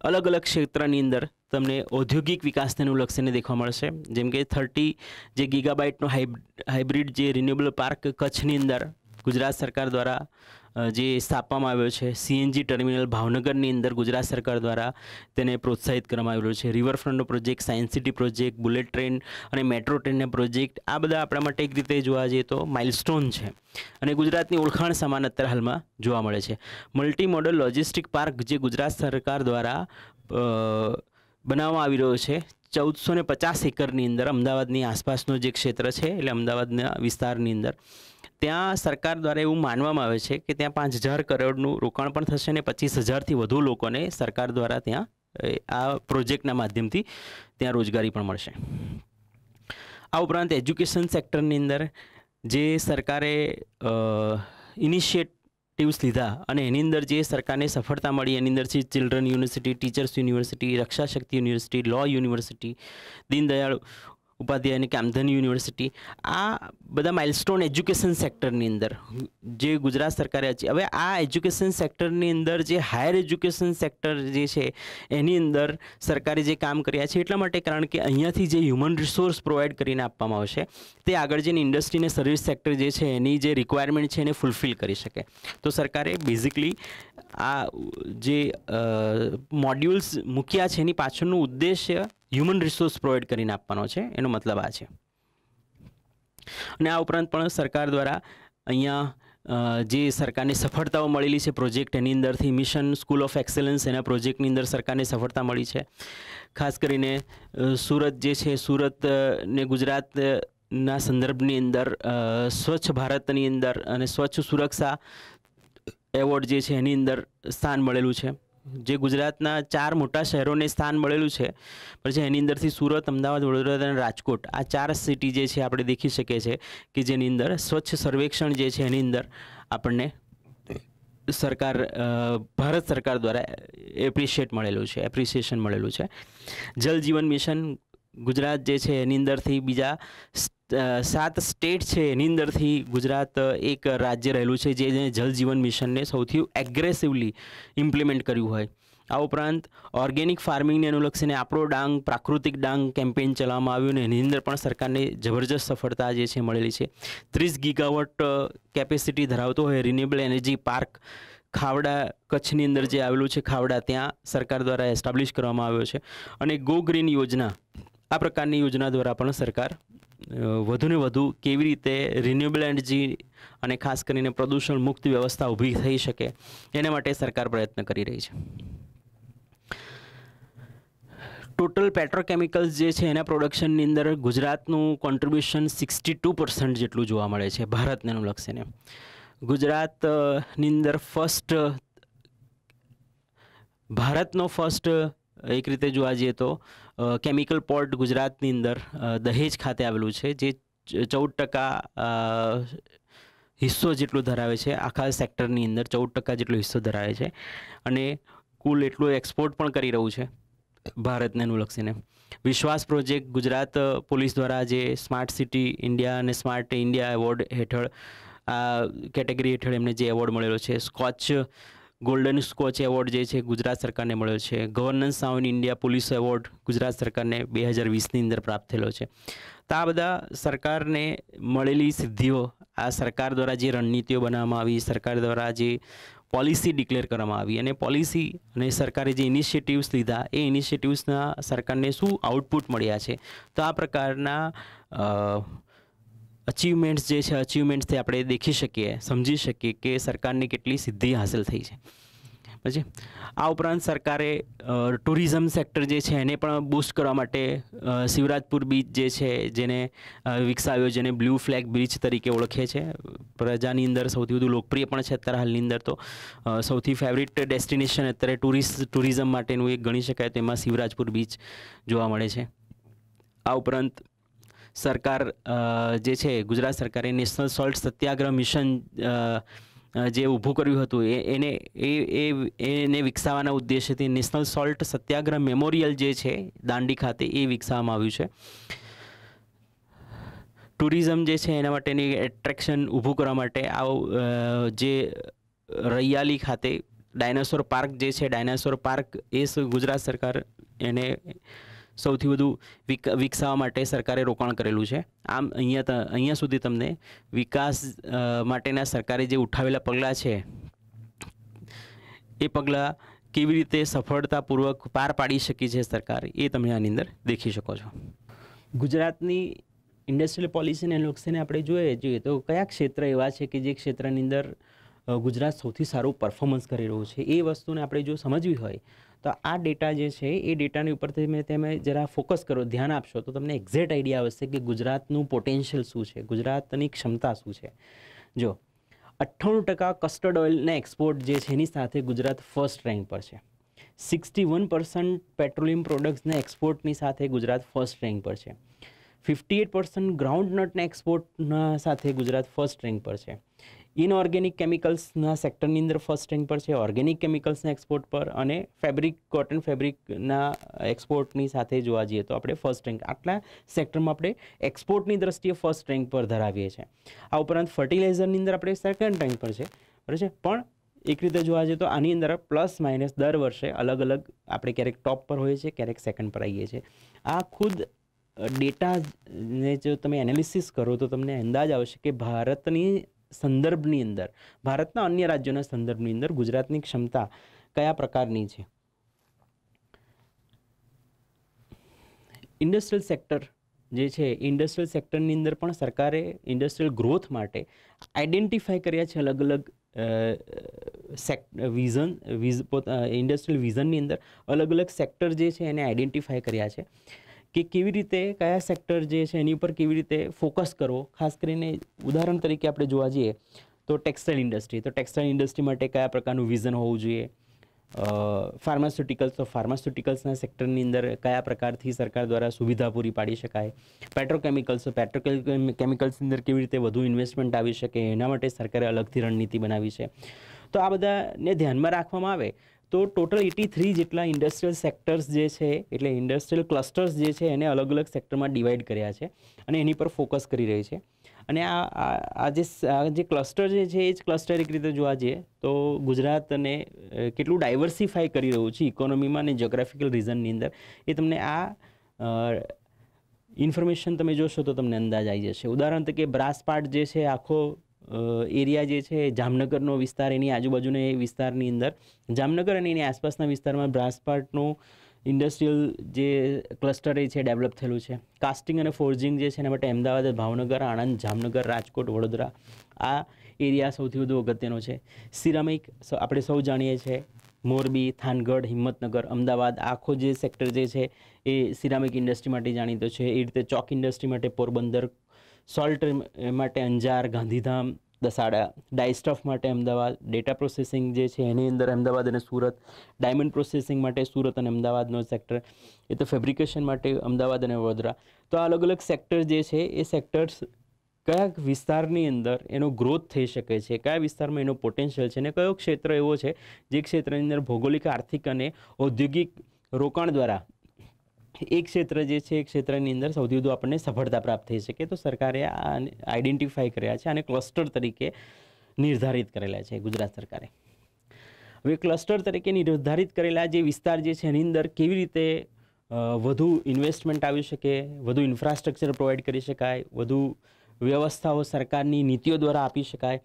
અલગ અલગ ક્ષેત્રની અંદર તમને ઔદ્યોગિક વિકાસ તેનું લક્ષ્યને દેખવા મળશે જેમ કે થર્ટી જે ગીગાબાઇટનો હાઇબ્રિડ જે રિન્યુએબલ પાર્ક કચ્છની અંદર ગુજરાત સરકાર દ્વારા જે સ્થાપવામાં આવ્યો છે સીએનજી ટર્મિનલ ભાવનગરની અંદર ગુજરાત સરકાર દ્વારા તેને પ્રોત્સાહિત કરવામાં આવેલો છે રિવરફ્રન્ટનો project science city project bullet train અને મેટ્રો ટ્રેનના પ્રોજેક્ટ આ બધા આપણા માટે એક રીતે જોવા જઈએ તો માઇલસ્ટોન છે અને ગુજરાતની ઓળખાણ સમાન અત્યારે હાલમાં જોવા મળે છે મલ્ટી મોડલ લોજિસ્ટિક પાર્ક જે ગુજરાત સરકાર દ્વારા બનાવવામાં આવી રહ્યો છે ચૌદસો ને પચાસ એકરની અંદર અમદાવાદની આસપાસનો જે ક્ષેત્ર છે એટલે અમદાવાદના વિસ્તારની અંદર ત્યાં સરકાર દ્વારા એવું માનવામાં આવે છે કે ત્યાં પાંચ હજાર કરોડનું રોકાણ પણ થશે અને પચીસ હજારથી વધુ લોકોને સરકાર દ્વારા ત્યાં આ પ્રોજેક્ટના માધ્યમથી ત્યાં રોજગારી પણ મળશે આ ઉપરાંત એજ્યુકેશન સેક્ટરની અંદર જે સરકારે ઇનિશિયેટિવ્સ લીધા અને એની અંદર જે સરકારને સફળતા મળી એની અંદરથી children university teachers university Rakshashakti university law university Deendayal Upadhyay અને કામધન યુનિવર્સિટી આ બધા માઇલસ્ટોન એજ્યુકેશન સેક્ટરની અંદર જે ગુજરાત સરકારે હવે આ એજ્યુકેશન સેક્ટરની અંદર જે હાયર એજ્યુકેશન સેક્ટર જે છે એની અંદર સરકારે જે કામ કર્યા છે એટલા માટે કારણ કે અહીંયાથી જે હ્યુમન રિસોર્સ પ્રોવાઈડ કરીને આપવામાં આવશે તે આગળ જેની ઇન્ડસ્ટ્રીને સર્વિસ સેક્ટર જે છે એની જે રિક્વાયરમેન્ટ છે એને ફૂલફિલ કરી શકે તો સરકારે બેઝિકલી આ જે મોડ્યુલ્સ મૂક્યા છે એની પાછળનું ઉદ્દેશ્ય હ્યુમન રિસોર્સ પ્રોવાઈડ કરીને આપવાનો છે એનો મતલબ આ છે અને આ ઉપરાંત પણ સરકાર દ્વારા અહીંયા જે સરકારને સફળતાઓ મળેલી છે પ્રોજેક્ટ એની અંદરથી મિશન સ્કૂલ ઓફ એક્સેલન્સ એના પ્રોજેક્ટની અંદર સરકારને સફળતા મળી છે ખાસ કરીને સુરત જે છે સુરત ને ગુજરાતના સંદર્ભની અંદર સ્વચ્છ ભારતની અંદર અને સ્વચ્છ સુરક્ષા એવોર્ડ જે છે એની અંદર સ્થાન મળેલું છે જે ગુજરાતના ચાર મોટા શહેરોને સ્થાન મળેલું છે પછી એની અંદરથી સુરત અમદાવાદ વડોદરા અને રાજકોટ આ ચાર સિટી જે છે આપણે દેખી શકીએ છીએ કે જેની અંદર સ્વચ્છ સર્વેક્ષણ જે છે એની અંદર આપણને સરકાર ભારત સરકાર દ્વારા એપ્રિશિએટ મળેલું છે એપ્રિસિએશન મળેલું છે જલ જીવન મિશન ગુજરાત જે છે એની અંદરથી બીજા સાત સ્ટેટ છે એની અંદરથી ગુજરાત એક રાજ્ય રહેલું છે જે જલજીવન મિશનને સૌથી એગ્રેસિવલી ઇમ્પ્લિમેન્ટ કર્યું હોય આ ઉપરાંત ઓર્ગેનિક ફાર્મિંગને અનુલક્ષીને આપણો ડાંગ પ્રાકૃતિક ડાંગ કેમ્પેઇન ચલાવવામાં આવ્યું ને એની અંદર પણ સરકારને જબરજસ્ત સફળતા જે છે મળેલી છે ત્રીસ ગીગાવટ કેપેસિટી ધરાવતો હોય રિન્યુએબલ એનર્જી પાર્ક ખાવડા કચ્છની અંદર જે આવેલું છે ખાવડા ત્યાં સરકાર દ્વારા એસ્ટાબ્લિશ કરવામાં આવ્યો છે અને ગો ગ્રીન યોજના આ પ્રકારની યોજના દ્વારા પણ સરકાર વધુને વધુ કેવી રીતે રિન્યુએબલ એનર્જી અને ખાસ કરીને પ્રદૂષણ મુક્ત વ્યવસ્થા ઊભી થઈ શકે એના માટે સરકાર પ્રયત્ન કરી રહી છે ટોટલ પેટ્રોકેમિકલ્સ જે છે એના પ્રોડક્શનની અંદર ગુજરાતનું કોન્ટ્રીબ્યુશન સિક્સટી ટુ પર્સન્ટ જેટલું જોવા મળે છે ભારતને લક્ષ્યને ગુજરાતની અંદર ફર્સ્ટ ભારતનો ફર્સ્ટ એક રીતે જોવા જઈએ તો કેમિકલ પોર્ટ ગુજરાતની અંદર દહેજ ખાતે આવેલું છે જે ચૌદ ટકા હિસ્સો જેટલો ધરાવે છે આખા સેક્ટરની અંદર ચૌદ ટકા જેટલો હિસ્સો ધરાવે છે અને કુલ એટલું એક્સપોર્ટ પણ કરી રહ્યું છે ભારતને અનુલક્ષીને વિશ્વાસ પ્રોજેક્ટ ગુજરાત પોલીસ દ્વારા જે સ્માર્ટ સિટી ઇન્ડિયા અને સ્માર્ટ ઇન્ડિયા એવોર્ડ હેઠળ આ કેટેગરી હેઠળ એમને જે એવોર્ડ મળેલો છે સ્કોચ ગોલ્ડન સ્કોચ એવોર્ડ જે છે ગુજરાત સરકારને મળ્યો છે ગવર્નન્સ સાઉન ઇન્ડિયા પોલીસ એવોર્ડ ગુજરાત સરકારને બે હજાર વીસની અંદર પ્રાપ્ત થયેલો છે તો આ બધા સરકારને મળેલી સિદ્ધિઓ આ સરકાર દ્વારા જે રણનીતિઓ બનાવવામાં આવી સરકાર દ્વારા જે પોલિસી ડિક્લેર કરવામાં આવી અને પોલિસી અને સરકારે જે ઇનિશિયેટિવ્સ લીધા એ ઇનિશિયેટિવ્સના સરકારને શું આઉટપુટ મળ્યા છે તો આ પ્રકારના અચીવમેન્ટ્સ જે છે અચીવમેન્ટ્સથી આપણે દેખી શકીએ સમજી શકીએ કે સરકારની કેટલી સિદ્ધિ હાંસલ થઈ છે પછી આ ઉપરાંત સરકારે ટુરિઝમ સેક્ટર જે છે એને પણ બૂસ્ટ કરવા માટે શિવરાજપુર બીચ જે છે જેને વિકસાવ્યો જેને બ્લુ ફ્લેગ બ્રિજ તરીકે ઓળખે છે પ્રજાની અંદર સૌથી વધુ લોકપ્રિય પણ છે અત્યારે હાલની અંદર તો સૌથી ફેવરિટ ડેસ્ટિનેશન અત્યારે ટુરિસ્ટ ટુરિઝમ માટેનું એક ગણી શકાય તેમાં શિવરાજપુર બીચ જોવા મળે છે આ ઉપરાંત સરકાર જે છે ગુજરાત સરકારે નેશનલ સોલ્ટ સત્યાગ્રહ મિશન જે ઊભું કર્યું હતું એને એ એને વિકસાવવાના ઉદ્દેશ્યથી નેશનલ સોલ્ટ સત્યાગ્રહ મેમોરિયલ જે છે દાંડી ખાતે એ વિકસાવવામાં આવ્યું છે ટુરિઝમ જે છે એના માટેની એટ્રેક્શન ઊભું કરવા માટે આ જે રૈયાલી ખાતે ડાયનાસોર પાર્ક જે છે ડાયનાસોર પાર્ક એ ગુજરાત સરકાર એને સૌથી વધુ વિક વિકસાવવા માટે સરકારે રોકાણ કરેલું છે આમ અહીંયા અહીંયા સુધી તમને વિકાસ માટેના સરકારે જે ઉઠાવેલા પગલાં છે એ પગલાં કેવી રીતે સફળતાપૂર્વક પાર પાડી શકી છે સરકાર એ તમે આની અંદર દેખી શકો છો ગુજરાતની ઇન્ડસ્ટ્રીયલ પોલિસી અને લોકસેને આપણે જોઈએ જોઈએ તો કયા ક્ષેત્ર એવા છે કે જે ક્ષેત્રની અંદર ગુજરાત સૌથી સારું પરફોર્મન્સ કરી રહ્યું છે એ વસ્તુને આપણે જો સમજવી હોય તો આ ડેટા જે છે એ ડેટાની ઉપરથી તમે તમે જરા ફોકસ કરો ધ્યાન આપશો તો તમને એક્ઝેક્ટ આઈડિયા આવશે કે ગુજરાતનું પોટેન્શિયલ શું છે ગુજરાતની ક્ષમતા શું છે જો અઠ્ઠાણું ટકા કસ્ટર્ડ ઓઇલના એક્સપોર્ટ જે છે એની સાથે ગુજરાત ફર્સ્ટ રેન્ક પર છે સિક્સટી વન પર્સન્ટ પેટ્રોલિયમ પ્રોડક્ટ્સના એક્સપોર્ટની સાથે ગુજરાત ફર્સ્ટ રેન્ક પર છે ફિફ્ટી એટ પર્સન્ટ ગ્રાઉન્ડનટના એક્સપોર્ટના સાથે ગુજરાત ફર્સ્ટ રેન્ક પર છે ઇનઓર્ગેનિક કેમિકલ્સના સેક્ટરની અંદર ફર્સ્ટ રેન્ક પર છે ઓર્ગેનિક કેમિકલ્સના એક્સપોર્ટ પર અને ફેબ્રિક કોટન ફેબ્રિકના એક્સપોર્ટની સાથે જોવા જઈએ તો આપણે ફર્સ્ટ રેન્ક આટલા સેક્ટરમાં આપણે એક્સપોર્ટની દ્રષ્ટિએ ફર્સ્ટ રેન્ક પર ધરાવીએ છીએ આ ઉપરાંત ફર્ટિલાઇઝરની અંદર આપણે સેકન્ડ રેન્ક પર છે બરાબર છે પણ એક રીતે જોવા જઈએ તો આની અંદર પ્લસ માઇનસ દર વર્ષે અલગ અલગ આપણે ક્યારેક ટોપ પર હોઈએ છીએ ક્યારેક સેકન્ડ પર આવીએ છીએ આ ખુદ ડેટાને જો તમે એનાલિસિસ કરો તો તમને અંદાજ આવશે કે ભારતની સંદર્ભની અંદર ભારતના અન્ય રાજ્યોના સંદર્ભની અંદર ગુજરાતની ક્ષમતા કયા પ્રકારની છે ઇન્ડસ્ટ્રીયલ સેક્ટર જે છે ઇન્ડસ્ટ્રીયલ સેક્ટરની અંદર પણ સરકારે ઇન્ડસ્ટ્રીયલ ગ્રોથ માટે આઈડેન્ટિફાય કર્યા છે અલગ અલગ સેક્ટ વિઝન વિઝ પોતા ઇન્ડસ્ટ્રીયલ વિઝનની અંદર અલગ અલગ સેક્ટર જે છે એને આઈડેન્ટિફાય કર્યા છે કે કેવી રીતે કયા સેક્ટર જે છે એની ઉપર કેવી રીતે ફોકસ કરવો ખાસ કરીને ઉદાહરણ તરીકે આપણે જોવા જઈએ તો ટેક્સટાઇલ ઇન્ડસ્ટ્રી તો ટેક્સટાઇલ ઇન્ડસ્ટ્રી માટે કયા પ્રકારનું વિઝન હોવું જોઈએ ફાર્માસ્યુટિકલ્સ તો ફાર્માસ્યુટિકલ્સના સેક્ટરની અંદર કયા પ્રકારથી સરકાર દ્વારા સુવિધા પૂરી પાડી શકાય પેટ્રોકેમિકલ્સ તો કેમિકલ્સની અંદર કેવી રીતે વધુ ઇન્વેસ્ટમેન્ટ આવી શકે એના માટે સરકારે અલગથી રણનીતિ બનાવી છે તો આ બધાને ધ્યાનમાં રાખવામાં આવે તો ટોટલ એટી થ્રી જેટલા ઇન્ડસ્ટ્રીયલ સેક્ટર્સ જે છે એટલે ઇન્ડસ્ટ્રીયલ ક્લસ્ટર્સ જે છે એને અલગ અલગ સેક્ટરમાં ડિવાઈડ કર્યા છે અને એની પર ફોકસ કરી રહી છે અને આ આ જે જે ક્લસ્ટર જે છે એ જ ક્લસ્ટર એક રીતે જોવા જઈએ તો ગુજરાત અને કેટલું ડાયવર્સિફાઈ કરી રહ્યું છે ઇકોનોમીમાં અને જ્યોગ્રાફિકલ રિઝનની અંદર એ તમને આ ઇન્ફોર્મેશન તમે જોશો તો તમને અંદાજ આવી જશે ઉદાહરણ તરીકે બ્રાસ પાર્ટ જે છે આખો એરિયા જે છે જામનગરનો વિસ્તાર એની આજુબાજુના એ વિસ્તારની અંદર જામનગર અને એની આસપાસના વિસ્તારમાં બ્રાસપાર્ટનું ઇન્ડસ્ટ્રીયલ જે ક્લસ્ટર એ છે ડેવલપ થયેલું છે કાસ્ટિંગ અને ફોર્જિંગ જે છે એના માટે અમદાવાદ ભાવનગર આણંદ જામનગર રાજકોટ વડોદરા આ એરિયા સૌથી વધુ અગત્યનો છે સિરામિક આપણે સૌ જાણીએ છીએ મોરબી થાનગઢ હિંમતનગર અમદાવાદ આખો જે સેક્ટર જે છે એ સિરામિક ઇન્ડસ્ટ્રી માટે જાણીતો છે એ રીતે ચોક ઇન્ડસ્ટ્રી માટે પોરબંદર સોલ્ટ માટે અંજાર ગાંધીધામ દસાડા ડાયસ્ટફ માટે અમદાવાદ ડેટા પ્રોસેસિંગ જે છે એની અંદર અમદાવાદ અને સુરત ડાયમંડ પ્રોસેસિંગ માટે સુરત અને અમદાવાદનો સેક્ટર એ તો ફેબ્રિકેશન માટે અમદાવાદ અને વડોદરા તો આ અલગ અલગ સેક્ટર જે છે એ સેક્ટર્સ કયા વિસ્તારની અંદર એનો ગ્રોથ થઈ શકે છે કયા વિસ્તારમાં એનો પોટેન્શિયલ છે અને કયો ક્ષેત્ર એવો છે જે ક્ષેત્રની અંદર ભૌગોલિક આર્થિક અને ઔદ્યોગિક રોકાણ દ્વારા એક ક્ષેત્ર જે છે એ ક્ષેત્રની અંદર સૌથી વધુ આપણને સફળતા પ્રાપ્ત થઈ શકે તો સરકારે આ આઈડેન્ટિફાઈ કર્યા છે અને ક્લસ્ટર તરીકે નિર્ધારિત કરેલા છે ગુજરાત સરકારે હવે ક્લસ્ટર તરીકે નિર્ધારિત કરેલા જે વિસ્તાર જે છે એની અંદર કેવી રીતે વધુ ઇન્વેસ્ટમેન્ટ આવી શકે વધુ ઇન્ફ્રાસ્ટ્રક્ચર પ્રોવાઈડ કરી શકાય વધુ વ્યવસ્થાઓ સરકારની નીતિઓ દ્વારા આપી શકાય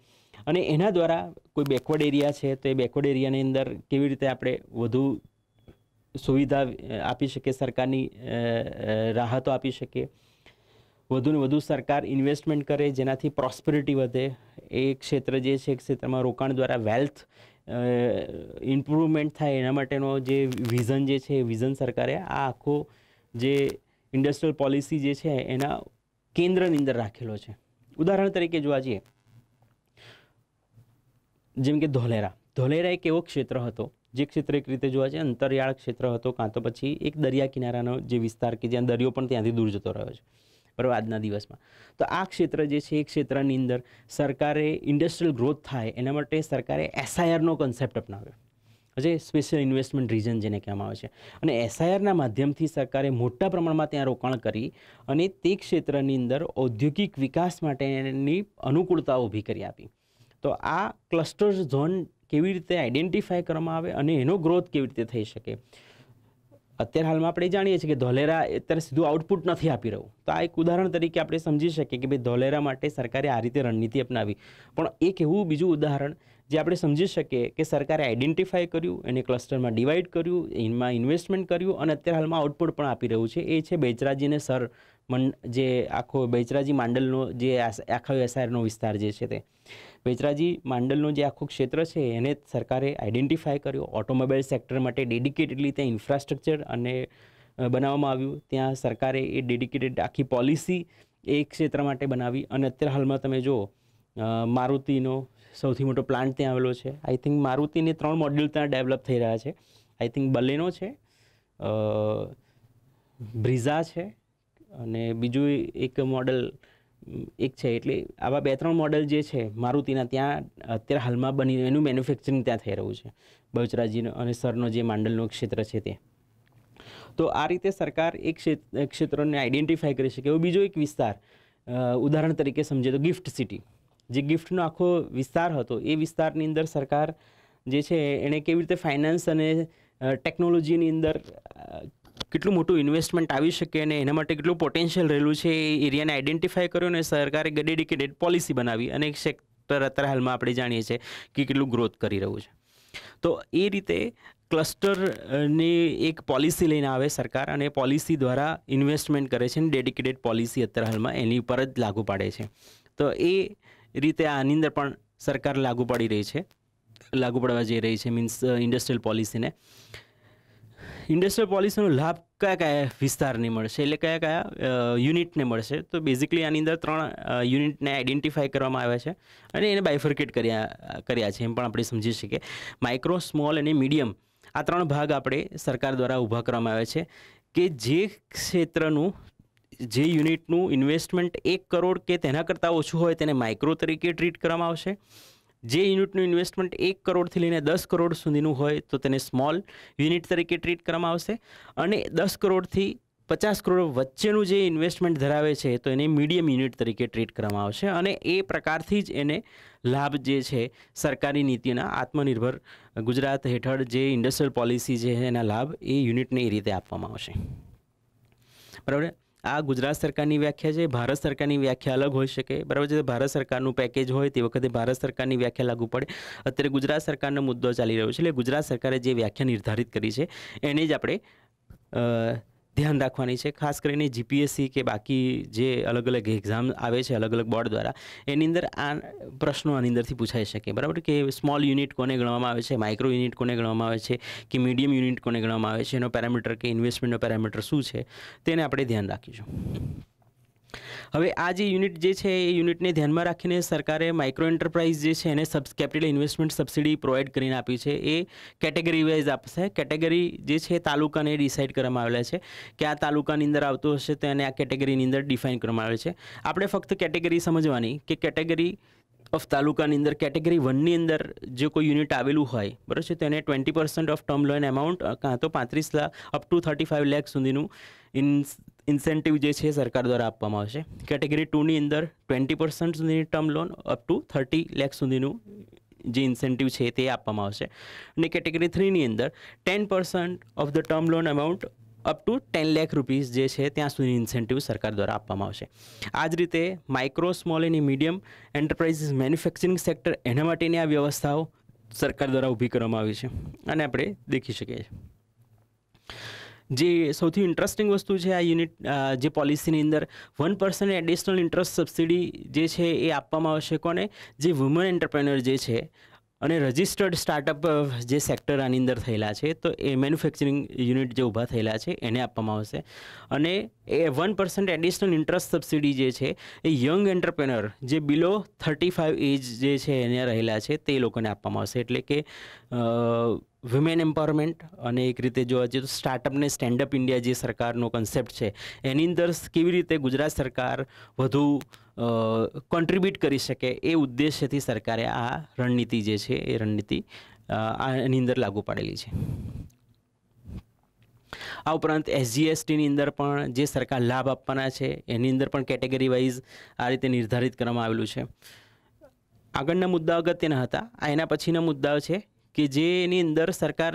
અને એના દ્વારા કોઈ બેકવર્ડ એરિયા છે તો એ બેકવર્ડ એરિયાની અંદર કેવી રીતે આપણે વધુ સુવિધા આપી શકે સરકારની રાહતો આપી શકે વધુને વધુ સરકાર ઇન્વેસ્ટમેન્ટ કરે જેનાથી પ્રોસ્પરિટી વધે એ ક્ષેત્ર જે છે ક્ષેત્રમાં રોકાણ દ્વારા વેલ્થ ઇમ્પ્રુવમેન્ટ થાય એના માટેનો જે વિઝન જે છે વિઝન સરકારે આ આખો જે ઇન્ડસ્ટ્રીયલ પોલિસી જે છે એના કેન્દ્રની અંદર રાખેલો છે ઉદાહરણ તરીકે જોવા જઈએ જેમ કે ધોલેરા ધોલેરા એક એવો ક્ષેત્ર હતો જે ક્ષેત્ર એક રીતે જોવા છે અંતરિયાળ ક્ષેત્ર હતો કાં તો પછી એક દરિયા કિનારાનો જે વિસ્તાર કે જ્યાં દરિયો પણ ત્યાંથી દૂર જતો રહ્યો છે બરાબર આજના દિવસમાં તો આ ક્ષેત્ર જે છે એ ક્ષેત્રની અંદર સરકારે ઇન્ડસ્ટ્રીયલ ગ્રોથ થાય એના માટે સરકારે એસઆઈઆરનો કન્સેપ્ટ અપનાવ્યો જે સ્પેશિયલ ઇન્વેસ્ટમેન્ટ રિજન જેને કહેવામાં આવે છે અને એસઆઈઆરના માધ્યમથી સરકારે મોટા પ્રમાણમાં ત્યાં રોકાણ કરી અને તે ક્ષેત્રની અંદર ઔદ્યોગિક વિકાસ માટેની અનુકૂળતા ઊભી કરી આપી તો આ ક્લસ્ટર ઝોન કેવી રીતે આઈડેન્ટિફાય કરવામાં આવે અને એનો ગ્રોથ કેવી રીતે થઈ શકે અત્યારે હાલમાં આપણે જાણીએ છીએ કે ધોલેરા અત્યારે સીધું આઉટપુટ નથી આપી રહ્યું તો આ એક ઉદાહરણ તરીકે આપણે સમજી શકીએ કે ભાઈ ધોલેરા માટે સરકારે આ રીતે રણનીતિ અપનાવી પણ એક એવું બીજું ઉદાહરણ જે આપણે સમજી શકીએ કે સરકારે આઈડેન્ટિફાઈ કર્યું એને ક્લસ્ટરમાં ડિવાઈડ કર્યું એમાં ઇન્વેસ્ટમેન્ટ કર્યું અને અત્યારે હાલમાં આઉટપુટ પણ આપી રહ્યું છે એ છે બેચરાજી અને સર જે આખો બૈચરાજી માંડલનો જે આખા એસઆરનો વિસ્તાર જે છે તે બેચરાજી માંડલનો જે આખું ક્ષેત્ર છે એને સરકારે આઈડેન્ટિફાય કર્યો ઓટોમોબાઈલ સેક્ટર માટે ડેડિકેટેડલી ત્યાં ઇન્ફ્રાસ્ટ્રક્ચર અને બનાવવામાં આવ્યું ત્યાં સરકારે એ ડેડિકેટેડ આખી પોલિસી એ ક્ષેત્ર માટે બનાવી અને અત્યારે હાલમાં તમે જુઓ મારુતિનો સૌથી મોટો પ્લાન્ટ ત્યાં આવેલો છે આઈ થિંક મારુતિને ત્રણ મોડ્યુલ ત્યાં ડેવલપ થઈ રહ્યા છે આઈ થિંક બલેનો છે બ્રિઝા છે અને બીજું એક મોડલ એક છે એટલે આવા બે ત્રણ મોડલ જે છે મારુતિના ત્યાં અત્યારે હાલમાં બની એનું મેન્યુફેક્ચરિંગ ત્યાં થઈ રહ્યું છે બહુચરાજીનો અને સરનો જે માંડલનું ક્ષેત્ર છે તે તો આ રીતે સરકાર એક ક્ષેત્રને આઈડેન્ટિફાય કરી શકે એવો બીજો એક વિસ્તાર ઉદાહરણ તરીકે સમજીએ તો ગિફ્ટ સિટી જે ગિફ્ટનો આખો વિસ્તાર હતો એ વિસ્તારની અંદર સરકાર જે છે એણે કેવી રીતે ફાઇનાન્સ અને ટેકનોલોજીની અંદર કેટલું મોટું ઇન્વેસ્ટમેન્ટ આવી શકે અને એના માટે કેટલું પોટેન્શિયલ રહેલું છે એ એરિયાને આઈડેન્ટિફાય કર્યો અને સરકારે ડેડિકેટેડ પોલિસી બનાવી અને એક સેક્ટર અત્યારે હાલમાં આપણે જાણીએ છીએ કે કેટલું ગ્રોથ કરી રહ્યું છે તો એ રીતે ક્લસ્ટરની એક પોલિસી લઈને આવે સરકાર અને પોલિસી દ્વારા ઇન્વેસ્ટમેન્ટ કરે છે અને ડેડિકેટેડ પોલિસી અત્યારે હાલમાં એની પર જ લાગુ પાડે છે તો એ રીતે આની અંદર પણ સરકાર લાગુ પાડી રહી છે લાગુ પાડવા જઈ રહી છે મીન્સ ઇન્ડસ્ટ્રીયલ પોલિસીને ઇન્ડસ્ટ્રીયલ પોલિસીનો લાભ કયા કયા વિસ્તારને મળશે એટલે કયા કયા યુનિટને મળશે તો બેઝિકલી આની અંદર ત્રણ યુનિટને આઈડેન્ટિફાઈ કરવામાં આવ્યા છે અને એને બાયફર્કેટ કર્યા કર્યા છે એમ પણ આપણે સમજી શકીએ માઇક્રો સ્મોલ અને મીડિયમ આ ત્રણ ભાગ આપણે સરકાર દ્વારા ઊભા કરવામાં આવે છે કે જે ક્ષેત્રનું જે યુનિટનું ઇન્વેસ્ટમેન્ટ એક કરોડ કે તેના કરતાં ઓછું હોય તેને માઇક્રો તરીકે ટ્રીટ કરવામાં આવશે જે યુનિટનું ઇન્વેસ્ટમેન્ટ એક કરોડથી લઈને દસ કરોડ સુધીનું હોય તો તેને સ્મોલ યુનિટ તરીકે ટ્રીટ કરવામાં આવશે અને દસ કરોડથી પચાસ કરોડ વચ્ચેનું જે ઇન્વેસ્ટમેન્ટ ધરાવે છે તો એને મીડિયમ યુનિટ તરીકે ટ્રીટ કરવામાં આવશે અને એ પ્રકારથી જ એને લાભ જે છે સરકારી નીતિના આત્મનિર્ભર ગુજરાત હેઠળ જે ઇન્ડસ્ટ્રીયલ પોલિસી છે એના લાભ એ યુનિટને એ રીતે આપવામાં આવશે બરાબર આ ગુજરાત સરકારની વ્યાખ્યા છે ભારત સરકારની વ્યાખ્યા અલગ હોઈ શકે બરાબર છે ભારત સરકારનું પેકેજ હોય તે વખતે ભારત સરકારની વ્યાખ્યા લાગુ પડે અત્યારે ગુજરાત સરકારનો મુદ્દો ચાલી રહ્યો છે એટલે ગુજરાત સરકારે જે વ્યાખ્યા નિર્ધારિત કરી છે એને જ આપણે ધ્યાન રાખવાની છે ખાસ કરીને જીપીએસસી કે બાકી જે અલગ અલગ એક્ઝામ આવે છે અલગ અલગ બોર્ડ દ્વારા એની અંદર આ પ્રશ્નો આની અંદરથી પૂછાઈ શકે બરાબર કે સ્મોલ યુનિટ કોને ગણવામાં આવે છે માઇક્રો યુનિટ કોને ગણવામાં આવે છે કે મીડિયમ યુનિટ કોને ગણવામાં આવે છે એનો પેરામીટર કે ઇન્વેસ્ટમેન્ટનો પેરામીટર શું છે તેને આપણે ધ્યાન રાખીશું હવે આ જે યુનિટ જે છે એ યુનિટને ધ્યાનમાં રાખીને સરકારે માઇક્રો એન્ટરપ્રાઇઝ જે છે એને sub capital investment subsidy provide કરીને આપી છે એ કેટેગરી વાઇઝ આપશે કેટેગરી જે છે તાલુકાને ડિસાઇડ કરવામાં આવેલા છે કે આ તાલુકાની અંદર આવતું હશે તેને આ કેટેગરીની અંદર ડિફાઇન કરવામાં આવે છે આપણે ફક્ત કેટેગરી સમજવાની કે કેટેગરી ઓફ તાલુકાની અંદર કેટેગરી વનની અંદર જે કોઈ યુનિટ આવેલું હોય બરાબર છે તેને twenty percent of term loan amount કાં તો પાંત્રીસ lakh up to thirty five lakh સુધીનું ઇન ઇન્સેન્ટિવ જે છે સરકાર દ્વારા આપવામાં આવશે કેટેગરી ટુની અંદર ટ્વેન્ટી પર્સન્ટ સુધીની term loan up to thirty lakh સુધીનું જે ઇન્સેન્ટિવ છે તે આપવામાં આવશે અને કેટેગરી થ્રીની અંદર ten percent of the term loan amount up to ten lakh rupees જે છે ત્યાં સુધી ઇન્સેન્ટિવ સરકાર દ્વારા આપવામાં આવશે આ જ રીતે માઇક્રો સ્મોલ અને મીડિયમ એન્ટરપ્રાઇઝિસ મેન્યુફેક્ચરિંગ સેક્ટર એના માટેની આ વ્યવસ્થાઓ સરકાર દ્વારા ઊભી કરવામાં આવી છે અને આપણે દેખી શકીએ છીએ જે સૌથી ઇન્ટરેસ્ટિંગ વસ્તુ છે આ યુનિટ જે પોલિસીની અંદર one percent additional interest subsidy જે છે એ આપવામાં આવશે કોને જે વુમન એન્ટરપ્રેનર જે છે અને રજિસ્ટર્ડ સ્ટાર્ટઅપ જે સેક્ટર આની અંદર થયેલા છે તો એ મેન્યુફેક્ચરિંગ યુનિટ જે ઊભા થયેલા છે એને આપવામાં આવશે અને એ one percent additional interest subsidy જે છે એ યંગ એન્ટરપ્રેનર જે બિલો થર્ટી ફાઇવ એજ જે છે એને રહેલા છે તે લોકોને આપવામાં આવશે એટલે કે વુમેન એમ્પાવરમેન્ટ અને એક રીતે જોવા જઈએ તો સ્ટાર્ટઅપને સ્ટેન્ડઅપ ઇન્ડિયા જે સરકારનો કન્સેપ્ટ છે એની અંદર કેવી રીતે ગુજરાત સરકાર વધુ કોન્ટ્રીબ્યુટ કરી શકે એ ઉદ્દેશ્યથી સરકારે આ રણનીતિ જે છે એ રણનીતિ એની અંદર લાગુ પાડેલી છે આ ઉપરાંત એસજીએસટીની અંદર પણ જે સરકાર લાભ આપવાના છે એની અંદર પણ કેટેગરી વાઇઝ આ રીતે નિર્ધારિત કરવામાં આવેલું છે આગળના મુદ્દા અગત્યના હતા આ એના પછીના મુદ્દા છે કે જે એની અંદર સરકાર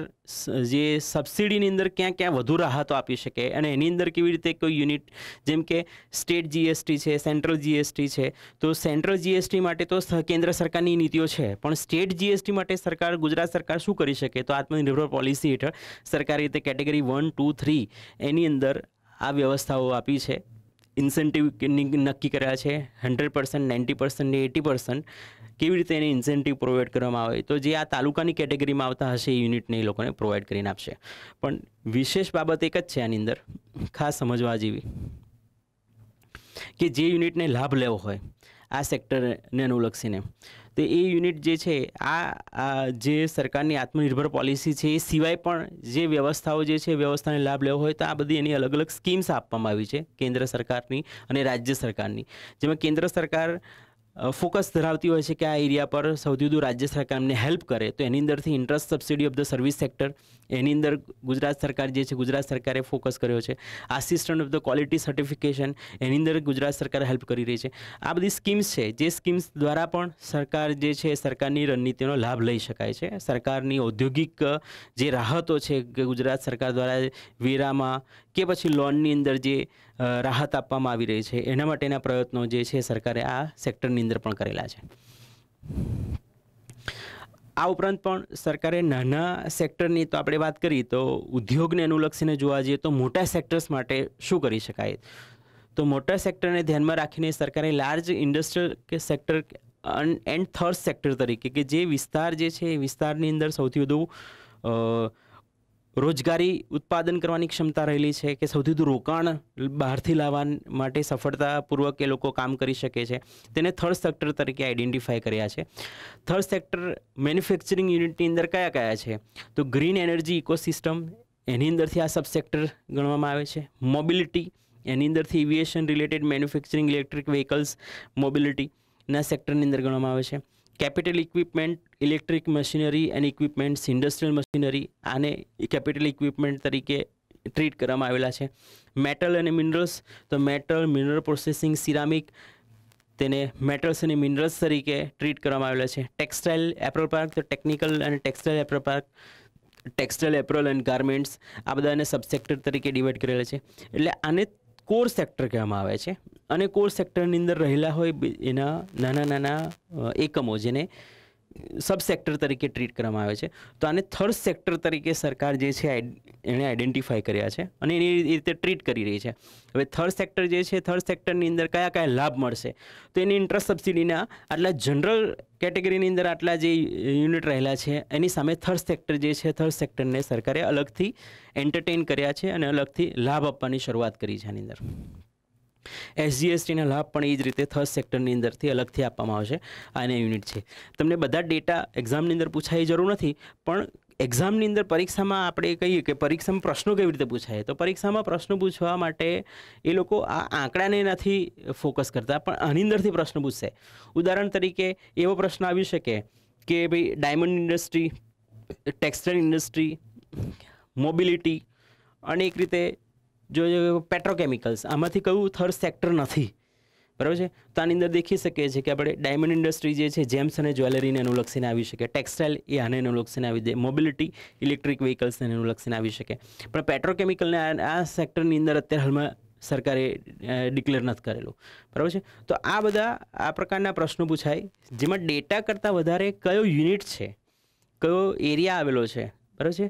જે સબસિડીની અંદર ક્યાં ક્યાં વધુ રાહતો આપી શકે અને એની અંદર કેવી રીતે કોઈ યુનિટ જેમ કે સ્ટેટ જીએસટી છે સેન્ટ્રલ જીએસટી છે તો સેન્ટ્રલ જીએસટી માટે તો કેન્દ્ર સરકારની નીતિઓ છે પણ સ્ટેટ જીએસટી માટે સરકાર ગુજરાત સરકાર શું કરી શકે તો આત્મનિર્ભર પોલિસી હેઠળ સરકારી રીતે કેટેગરી વન ટુ થ્રી એની અંદર આ વ્યવસ્થાઓ આપી છે ઇન્સેન્ટિવ નક્કી કર્યા છે હંડ્રેડ પર્સન્ટ નાઇન્ટી પર્સન્ટ ને એટી પર્સન્ટ કેવી રીતે એને ઇન્સેન્ટિવ પ્રોવાઈડ કરવામાં આવે તો જે આ તાલુકાની કેટેગરીમાં આવતા હશે એ યુનિટને એ લોકોને પ્રોવાઈડ કરીને આપશે પણ વિશેષ બાબત એક જ છે આની અંદર ખાસ સમજવા જેવી કે જે યુનિટને લાભ લેવો હોય આ સેક્ટરને અનુલક્ષીને તો એ યુનિટ જે છે આ જે સરકારની આત્મનિર્ભર પોલિસી છે એ સિવાય પણ જે વ્યવસ્થાઓ જે છે વ્યવસ્થાને લાભ લેવો હોય તો આ બધી એની અલગ અલગ સ્કીમ્સ આપવામાં આવી છે કેન્દ્ર સરકારની અને રાજ્ય સરકારની જેમાં કેન્દ્ર સરકાર ફોકસ ધરાવતી હોય છે કે આ એરિયા પર સૌથી વધુ રાજ્ય સરકાર એમને હેલ્પ કરે તો એની અંદરથી interest subsidy of the service sector એની અંદર ગુજરાત સરકાર જે છે ગુજરાત સરકારે ફોકસ કર્યો છે assistant of the quality certification એની અંદર ગુજરાત સરકાર હેલ્પ કરી રહી છે આ બધી સ્કીમ્સ છે જે સ્કીમ્સ દ્વારા પણ સરકાર જે છે સરકારની રણનીતિનો લાભ લઈ શકાય છે સરકારની ઔદ્યોગિક જે રાહતો છે ગુજરાત સરકાર દ્વારા વેરામાં કે પછી લોનની અંદર જે રાહત આપવામાં આવી રહી છે એના માટેના પ્રયત્નો જે છે સરકારે આ સેક્ટરની અંદર પણ કરેલા છે આ ઉપરાંત પણ સરકારે નાના સેક્ટરની તો આપણે વાત કરી તો ઉદ્યોગને અનુલક્ષીને જોવા જઈએ તો મોટા સેક્ટર્સ માટે શું કરી શકાય તો મોટા સેક્ટરને ધ્યાનમાં રાખીને સરકારે લાર્જ ઇન્ડસ્ટ્રીયલ કે સેક્ટર એન્ડ થર્ડ સેક્ટર તરીકે કે જે વિસ્તાર જે છે એ વિસ્તારની અંદર સૌથી વધુ રોજગારી ઉત્પાદન કરવાની ક્ષમતા રહેલી છે કે સૌથી વધુ રોકાણ બહારથી લાવવા માટે સફળતાપૂર્વક એ લોકો કામ કરી શકે છે તેને થર્ડ સેક્ટર તરીકે આઈડેન્ટિફાય કર્યા છે થર્ડ સેક્ટર મેન્યુફેક્ચરિંગ યુનિટની અંદર કયા કયા છે તો ગ્રીન એનર્જી ઇકોસિસ્ટમ એની અંદરથી આ સબસેક્ટર ગણવામાં આવે છે મોબિલિટી એની અંદરથી aviation related manufacturing electric vehicles મોબિલિટીના સેક્ટરની અંદર ગણવામાં આવે છે capital equipment electric machinery and equipments industrial machinery આને કેપિટલ ઇક્વિપમેન્ટ તરીકે ટ્રીટ કરવામાં આવેલા છે મેટલ અને મિનરલ્સ તો મેટલ મિનરલ પ્રોસેસિંગ સિરામિક તેને મેટલ્સ અને મિનરલ્સ તરીકે ટ્રીટ કરવામાં આવેલા છે ટેક્સટાઇલ એપ્રલ પાર્ક તો ટેકનિકલ અને textile apparel park textile apparel and garments આ બધાને સબસેક્ટર તરીકે ડિવાઈડ કરેલા છે એટલે આને કોર સેક્ટર કહેવામાં આવે છે અને કોર સેક્ટરની અંદર રહેલા હોય એના નાના નાના એકમો જેને સબ સેક્ટર તરીકે ટ્રીટ કરવામાં આવે છે તો આને થર્ડ સેક્ટર તરીકે સરકાર જે છે એણે આઈડેન્ટિફાઈ કર્યા છે અને એની રીતે ટ્રીટ કરી રહી છે હવે થર્ડ સેક્ટર જે છે થર્ડ સેક્ટરની અંદર કયા કયા લાભ મળશે તો એની ઇન્ટરેસ્ટ સબસિડીના આટલા જનરલ કેટેગરીની અંદર આટલા જે યુનિટ રહેલા છે એની સામે થર્ડ સેક્ટર જે છે થર્ડ સેક્ટરને સરકારે અલગથી એન્ટરટેઇન કર્યા છે અને અલગથી લાભ આપવાની શરૂઆત કરી છે આની અંદર એસજીએસટીના લાભ પણ એ જ રીતે થર્ડ સેક્ટરની અંદરથી અલગથી આપવામાં આવશે આને યુનિટ છે તમને બધા ડેટા એક્ઝામની અંદર પૂછાય જરૂર નથી પણ એક્ઝામની અંદર પરીક્ષામાં આપણે કહીએ કે પરીક્ષામાં પ્રશ્નો કેવી રીતે પૂછાય તો પરીક્ષામાં પ્રશ્નો પૂછવા માટે એ લોકો આ આંકડાને નથી ફોકસ કરતા પણ આની અંદરથી પ્રશ્ન પૂછશે ઉદાહરણ તરીકે એવો પ્રશ્ન આવી શકે કે ભાઈ diamond industry textile industry mobility અનેક રીતે જો પેટ્રોકેમિકલ્સ આમાંથી કયું થર્ડ સેક્ટર નથી બરાબર છે તો આની અંદર દેખી શકીએ છીએ કે આપણે ડાયમંડ ઇન્ડસ્ટ્રી જે છે જેમ્સ અને જ્વેલરીને અનુલક્ષીને આવી શકે ટેક્સટાઇલ એ આને અનુલક્ષીને આવી દે મોબિલિટી ઇલેક્ટ્રિક વ્હીકલ્સને અનુલક્ષીને આવી શકે પણ પેટ્રોકેમિકલને આ સેક્ટરની અંદર અત્યારે હાલમાં સરકારે ડિક્લેર નથી કરેલું બરાબર છે તો આ બધા આ પ્રકારના પ્રશ્નો પૂછાય જેમાં ડેટા કરતાં વધારે કયો યુનિટ છે કયો એરિયા આવેલો છે બરાબર છે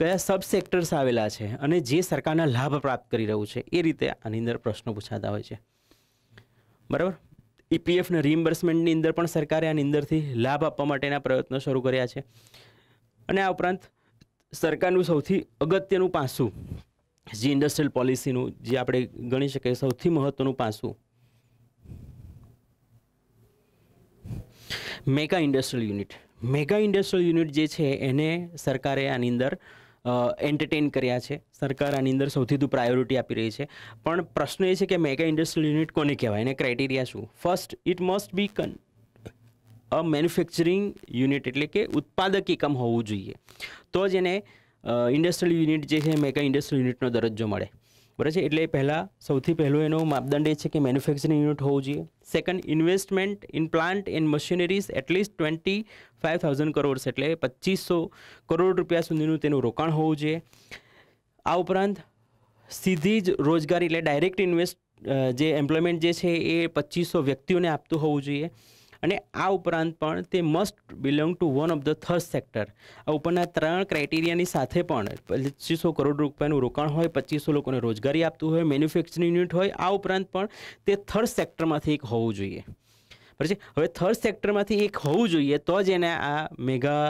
કયા સબ સેક્ટર્સ આવેલા છે અને જે સરકારના લાભ પ્રાપ્ત કરી રહ્યું છે એ રીતે આની અંદર પ્રશ્નો પૂછાતા હોય છે બરાબર ઈપીએફના e રિમ્બર્સમેન્ટની અંદર પણ સરકારે આની અંદરથી લાભ આપવા માટેના પ્રયત્નો શરૂ કર્યા છે અને આ ઉપરાંત સરકારનું સૌથી અગત્યનું પાસું જે ઇન્ડસ્ટ્રીયલ પોલિસીનું જે આપણે ગણી શકીએ સૌથી મહત્ત્વનું પાસું mega industrial unit mega industrial unit જે છે એને સરકારે આની અંદર એન્ટરટેન કર્યા છે સરકાર આની અંદર સૌથી વધુ પ્રાયોરિટી આપી રહી છે પણ પ્રશ્ન એ છે કે મેગા ઇન્ડસ્ટ્રીયલ યુનિટ કોને કહેવાય એને ક્રાઇટેરિયા શું ફર્સ્ટ ઇટ મસ્ટ બી કન અ મેન્યુફેક્ચરિંગ યુનિટ એટલે કે ઉત્પાદક એકમ હોવું જોઈએ તો જ એને ઇન્ડસ્ટ્રીયલ યુનિટ જે છે મેગા ઇન્ડસ્ટ્રીયલ યુનિટનો દરજ્જો મળે બરાબર છે એટલે પહેલાં સૌથી પહેલું એનો માપદંડ એ છે કે મેન્યુફેક્ચરિંગ યુનિટ હોવું જોઈએ second investment in plant and machineries at least twenty five thousand crores એટલે પચીસો કરોડ રૂપિયા સુધીનું તેનું રોકાણ હોવું જોઈએ આ ઉપરાંત સીધી જ રોજગારી એટલે ડાયરેક્ટ ઇન્વેસ્ટ જે એમ્પ્લોયમેન્ટ જે છે એ પચીસો વ્યક્તિઓને આપતું હોવું જોઈએ અને આ ઉપરાંત પણ તે must belong to one of the third sector આ ઉપરના ત્રણ ક્રાઇટેરિયાની સાથે પણ પચીસો કરોડ રૂપિયાનું રોકાણ હોય પચીસો લોકોને રોજગારી આપતું હોય મેન્યુફેક્ચરિંગ યુનિટ હોય આ ઉપરાંત પણ તે થર્ડ સેક્ટરમાંથી એક હોવું જોઈએ બરાબર છે હવે થર્ડ સેક્ટરમાંથી એક હોવું જોઈએ તો જ એને આ મેગા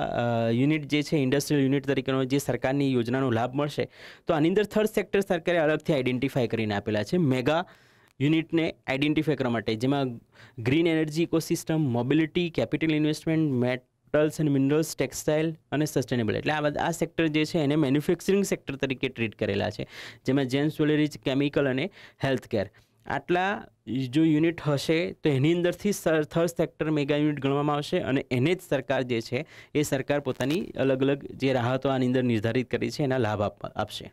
યુનિટ જે છે ઇન્ડસ્ટ્રીયલ યુનિટ તરીકેનો જે સરકારની યોજનાનો લાભ મળશે તો આની અંદર થર્ડ સેક્ટર સરકારે અલગથી આઈડેન્ટિફાય કરીને આપેલા છે મેગા યુનિટને આઈડેન્ટિફાય કરવા માટે જેમાં green energy ecosystem mobility capital investment metals and minerals textile અને સસ્ટેનેબલ એટલે આ બધા આ સેક્ટર જે છે એને મેન્યુફેક્ચરિંગ સેક્ટર તરીકે ટ્રીટ કરેલા છે જેમાં જેમ્સ જ્વેલરીઝ કેમિકલ અને હેલ્થ કેર આટલા જો યુનિટ હશે તો એની અંદરથી થર્ડ સેક્ટર મેગા યુનિટ ગણવામાં આવશે અને એને જ સરકાર જે છે એ સરકાર પોતાની અલગ અલગ જે રાહતો આની અંદર નિર્ધારિત કરી છે એના લાભ આપશે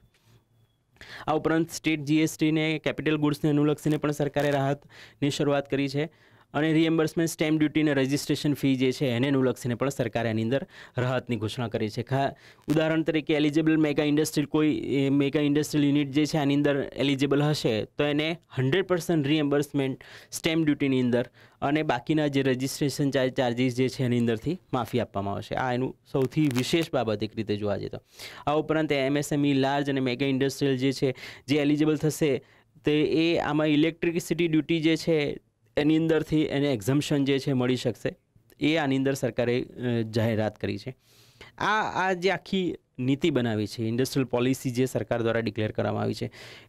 આ ઉપરાંત સ્ટેટ જીએસટીને કેપિટલ ગુડ્સને અનુલક્ષીને પણ સરકારે રાહતની શરૂઆત કરી છે અને રિએમ્બર્સમેન્ટ સ્ટેમ્પ ડ્યુટીને રજિસ્ટ્રેશન ફી જે છે એને અનુલક્ષીને પણ સરકારે આની અંદર રાહતની ઘોષણા કરી છે ખા ઉદાહરણ તરીકે એલિજેબલ મેગા ઇન્ડસ્ટ્રીયલ કોઈ મેગા ઇન્ડસ્ટ્રીયલ યુનિટ જે છે આની અંદર એલિજેબલ હશે તો એને હંડ્રેડ પર્સન્ટ રિએમ્બર્સમેન્ટ સ્ટેમ્પ ડ્યુટીની અંદર અને બાકીના જે રજિસ્ટ્રેશન ચાર્જીસ જે છે એની અંદરથી માફી આપવામાં આવશે આ એનું સૌથી વિશેષ બાબત એક રીતે જોવા જઈએ તો આ ઉપરાંત એમએસએમઈ લાર્જ અને મેગા ઇન્ડસ્ટ્રીયલ જે છે જે એલિજેબલ થશે તે એ આમાં ઇલેક્ટ્રિસિટી ડ્યુટી જે છે એની અંદરથી એને એક્ઝમ્પશન જે છે મળી શકશે એ આની અંદર સરકારે જાહેરાત કરી છે આ આ જે આખી નીતિ બનાવી છે ઇન્ડસ્ટ્રીયલ પોલિસી જે સરકાર દ્વારા ડિક્લેર કરવામાં આવી છે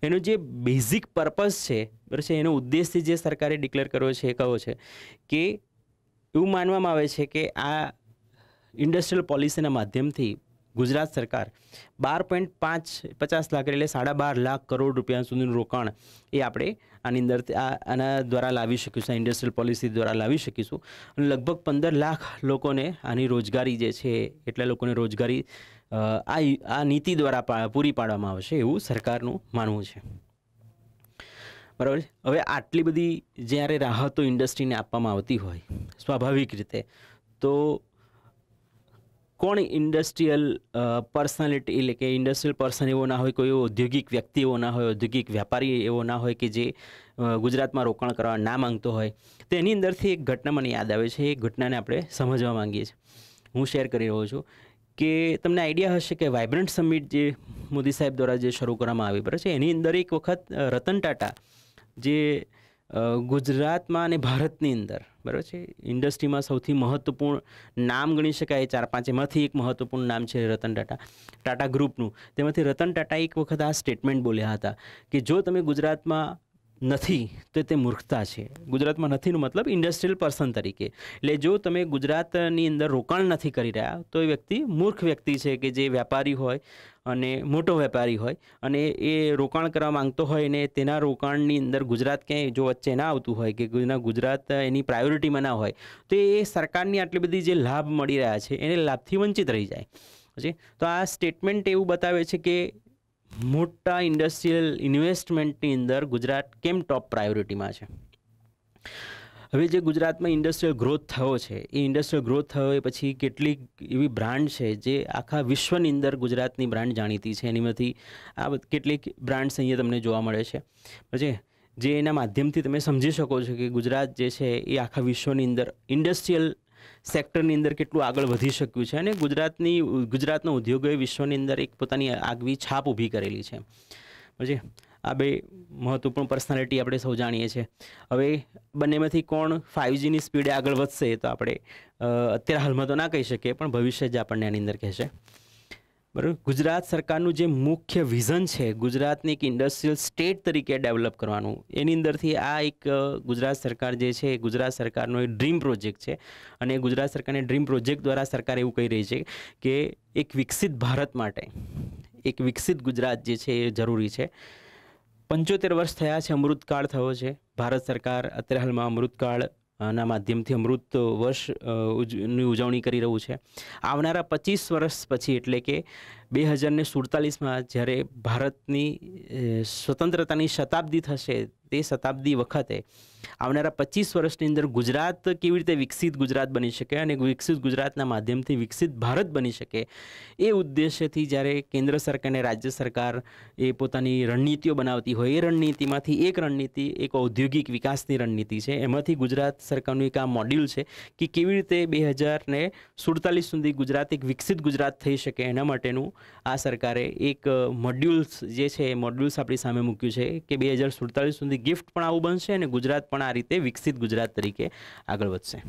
એનો જે બેઝિક પર્પઝ છે બરાબર છે એનો ઉદ્દેશથી જે સરકારે ડિક્લેર કર્યો છે એ કહો છે કે એવું માનવામાં આવે છે કે આ ઇન્ડસ્ટ્રીયલ પોલિસીના માધ્યમથી ગુજરાત સરકાર બાર પોઈન્ટ પાંચ પચાસ લાખ એટલે સાડા બાર લાખ કરોડ રૂપિયા સુધીનું રોકાણ એ આપણે આની અંદર આના દ્વારા લાવી શકીશું ઇન્ડસ્ટ્રીયલ પોલિસી દ્વારા લાવી શકીશું અને લગભગ પંદર લાખ લોકોને આની રોજગારી જે છે એટલા લોકોને રોજગારી આ આ નીતિ દ્વારા પૂરી પાડવામાં આવશે એવું સરકારનું માનવું છે બરાબર હવે આટલી બધી જ્યારે રાહતો ઇન્ડસ્ટ્રીને આપવામાં આવતી હોય સ્વાભાવિક રીતે તો કોણ ઇન્ડસ્ટ્રીયલ પર્સનાલિટી એટલે કે ઇન્ડસ્ટ્રીયલ પર્સન એવો ના હોય કોઈ ઔદ્યોગિક વ્યક્તિ એવો ના હોય ઔદ્યોગિક વેપારી એવો ના હોય કે જે ગુજરાતમાં રોકાણ કરવા ના માંગતો હોય તેની અંદરથી એક ઘટના મને યાદ આવે છે એ ઘટનાને આપણે સમજવા માંગીએ છીએ હું શેર કરી રહ્યો છું કે તમને આઈડિયા હશે કે વાઇબ્રન્ટ સમિટ જે મોદી સાહેબ દ્વારા જે શરૂ કરવામાં આવી બરાબર છે એની અંદર એક વખત રતન ટાટા જે ગુજરાતમાં અને ભારતની અંદર બરાબર છે ઇન્ડસ્ટ્રીમાં સૌથી મહત્વપૂર્ણ નામ ગણી શકાય ચાર પાંચ એમાંથી એક મહત્વપૂર્ણ નામ છે રતન ટાટા ટાટા ગ્રુપનું તેમાંથી રતન ટાટા એક વખત આ સ્ટેટમેન્ટ બોલ્યા હતા કે જો તમે ગુજરાતમાં નથી તો તે મૂર્ખતા છે ગુજરાતમાં નથીનો મતલબ ઇન્ડસ્ટ્રીયલ પર્સન તરીકે એટલે જો તમે ગુજરાતની અંદર રોકાણ નથી કરી રહ્યા તો એ વ્યક્તિ મૂર્ખ વ્યક્તિ છે કે જે વેપારી હોય અને મોટો વેપારી હોય અને એ રોકાણ કરવા માંગતો હોય ને તેના રોકાણની અંદર ગુજરાત ક્યાંય જો વચ્ચે ના આવતું હોય કે ગુજરાત એની પ્રાયોરિટીમાં ના હોય તો એ સરકારની આટલી બધી જે લાભ મળી રહ્યા છે એને લાભથી વંચિત રહી જાય પછી તો આ સ્ટેટમેન્ટ એવું બતાવે છે કે મોટા ઇન્ડસ્ટ્રીયલ ઇન્વેસ્ટમેન્ટની અંદર ગુજરાત કેમ ટોપ પ્રાયોરિટીમાં છે હવે જે ગુજરાતમાં ઇન્ડસ્ટ્રીયલ ગ્રોથ થયો છે એ ઇન્ડસ્ટ્રીયલ ગ્રોથ થયો એ પછી કેટલીક એવી બ્રાન્ડ છે જે આખા વિશ્વની અંદર ગુજરાતની બ્રાન્ડ જાણીતી છે એનીમાંથી આ કેટલીક બ્રાન્ડ્સ અહીંયા તમને જોવા મળે છે પછી જે એના માધ્યમથી તમે સમજી શકો છો કે ગુજરાત જે છે એ આખા વિશ્વની અંદર ઇન્ડસ્ટ્રીયલ સેક્ટરની અંદર કેટલું આગળ વધી શક્યું છે અને ગુજરાતની ગુજરાતનો ઉદ્યોગોએ વિશ્વની અંદર એક પોતાની આગવી છાપ ઊભી કરેલી છે પછી આ બે મહત્વપૂર્ણ પર્સનાલિટી આપણે સૌ જાણીએ છીએ હવે બંનેમાંથી કોણ ફાઇવજીની સ્પીડે આગળ વધશે તો આપણે અત્યારે હાલમાં તો ના કહી શકીએ પણ ભવિષ્ય જ આપણને આની અંદર કહેશે બરાબર ગુજરાત સરકારનું જે મુખ્ય વિઝન છે ગુજરાતને એક ઇન્ડસ્ટ્રીયલ સ્ટેટ તરીકે ડેવલપ કરવાનું એની અંદરથી આ એક ગુજરાત સરકાર જે છે એ ગુજરાત સરકારનો એક ડ્રીમ પ્રોજેક્ટ છે અને ગુજરાત સરકારને ડ્રીમ પ્રોજેક્ટ દ્વારા સરકાર એવું કહી રહી છે કે એક વિકસિત ભારત માટે એક વિકસિત ગુજરાત જે છે એ જરૂરી છે પંચોતેર વર્ષ થયા છે અમૃતકાળ થયો છે ભારત સરકાર અત્યારે હાલમાં અમૃતકાળ ના માધ્યમથી અમૃત વર્ષની ઉજવણી કરી રહ્યું છે આવનારા પચીસ વર્ષ પછી એટલે કે બે હજારને સુડતાલીસમાં જ્યારે ભારતની સ્વતંત્રતાની શતાબ્દી થશે તે શતાબ્દી વખતે આવનારા પચીસ વર્ષની અંદર ગુજરાત કેવી રીતે વિકસિત ગુજરાત બની શકે અને વિકસિત ગુજરાતના માધ્યમથી વિકસિત ભારત બની શકે એ ઉદ્દેશ્યથી જ્યારે કેન્દ્ર સરકાર અને રાજ્ય સરકાર એ પોતાની રણનીતિઓ બનાવતી હોય એ રણનીતિમાંથી એક રણનીતિ એક ઔદ્યોગિક વિકાસની રણનીતિ છે એમાંથી ગુજરાત સરકારનું એક આ મોડ્યુલ છે કે કેવી રીતે બે હજારને સુડતાલીસ સુધી ગુજરાત એક વિકસિત ગુજરાત થઈ શકે એના માટેનું આ સરકારે એક મોડ્યુલ્સ જે છે એ મોડ્યુલ્સ આપણી સામે મૂક્યું છે કે બે હજાર સુડતાલીસ સુધી ગિફ્ટ પણ આવું બનશે અને ગુજરાત પણ આ રીતે વિકસિત ગુજરાત તરીકે આગળ વધશે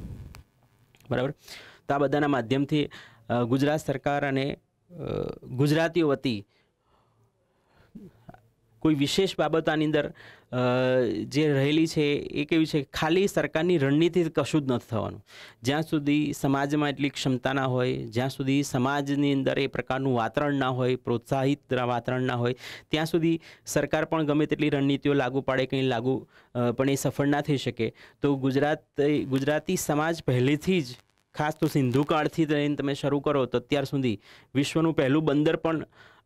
બરાબર તો આ બધાના માધ્યમથી ગુજરાત સરકાર અને ગુજરાતીઓ વતી કોઈ વિશેષ બાબત આની અંદર જે રહેલી છે એ કેવી છે ખાલી સરકારની રણનીતિ કશું જ નથી થવાનું જ્યાં સુધી સમાજમાં એટલી ક્ષમતા ના હોય જ્યાં સુધી સમાજની અંદર એ પ્રકારનું વાતાવરણ ના હોય પ્રોત્સાહિત વાતાવરણ ના હોય ત્યાં સુધી સરકાર પણ ગમે તેટલી રણનીતિઓ લાગુ પાડે કંઈ લાગુ પણ એ સફળ ના થઈ શકે તો ગુજરાત ગુજરાતી સમાજ પહેલેથી જ ખાસ તો સિંધુ કાળથી લઈને તમે શરૂ કરો તો અત્યાર સુધી વિશ્વનું પહેલું બંદર પણ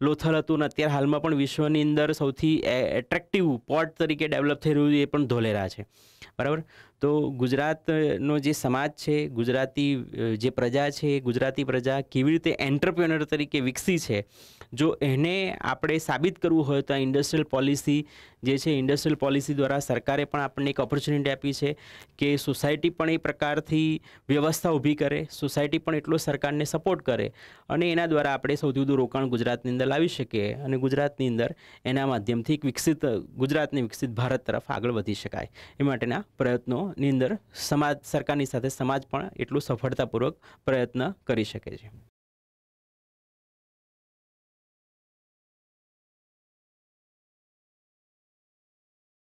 લોથલ હતું અને અત્યારે હાલમાં પણ વિશ્વની અંદર સૌથી એટ્રેક્ટિવ પોર્ટ તરીકે ડેવલપ થઈ રહ્યું એ પણ ધોલેરા છે બરાબર તો ગુજરાતનો જે સમાજ છે ગુજરાતી જે પ્રજા છે ગુજરાતી પ્રજા કેવી રીતે એન્ટરપ્રેનર તરીકે વિકસી છે જો એને આપણે સાબિત કરવું હોય તો આ ઇન્ડસ્ટ્રીયલ પોલિસી જે છે ઇન્ડસ્ટ્રીયલ પોલિસી દ્વારા સરકારે પણ આપણને એક ઓપોર્ચ્યુનિટી આપી છે કે સોસાયટી પણ એ પ્રકારથી વ્યવસ્થા ઊભી કરે સોસાયટી પણ એટલો સરકારને સપોર્ટ કરે અને એના દ્વારા આપણે સૌથી વધુ રોકાણ ગુજરાતની અંદર લાવી શકીએ અને ગુજરાતની અંદર એના માધ્યમથી એક વિકસિત ગુજરાતને વિકસિત ભારત તરફ આગળ વધી શકાય એ માટેના પ્રયત્નોની અંદર સમાજ સરકારની સાથે સમાજ પણ એટલું સફળતાપૂર્વક પ્રયત્ન કરી શકે છે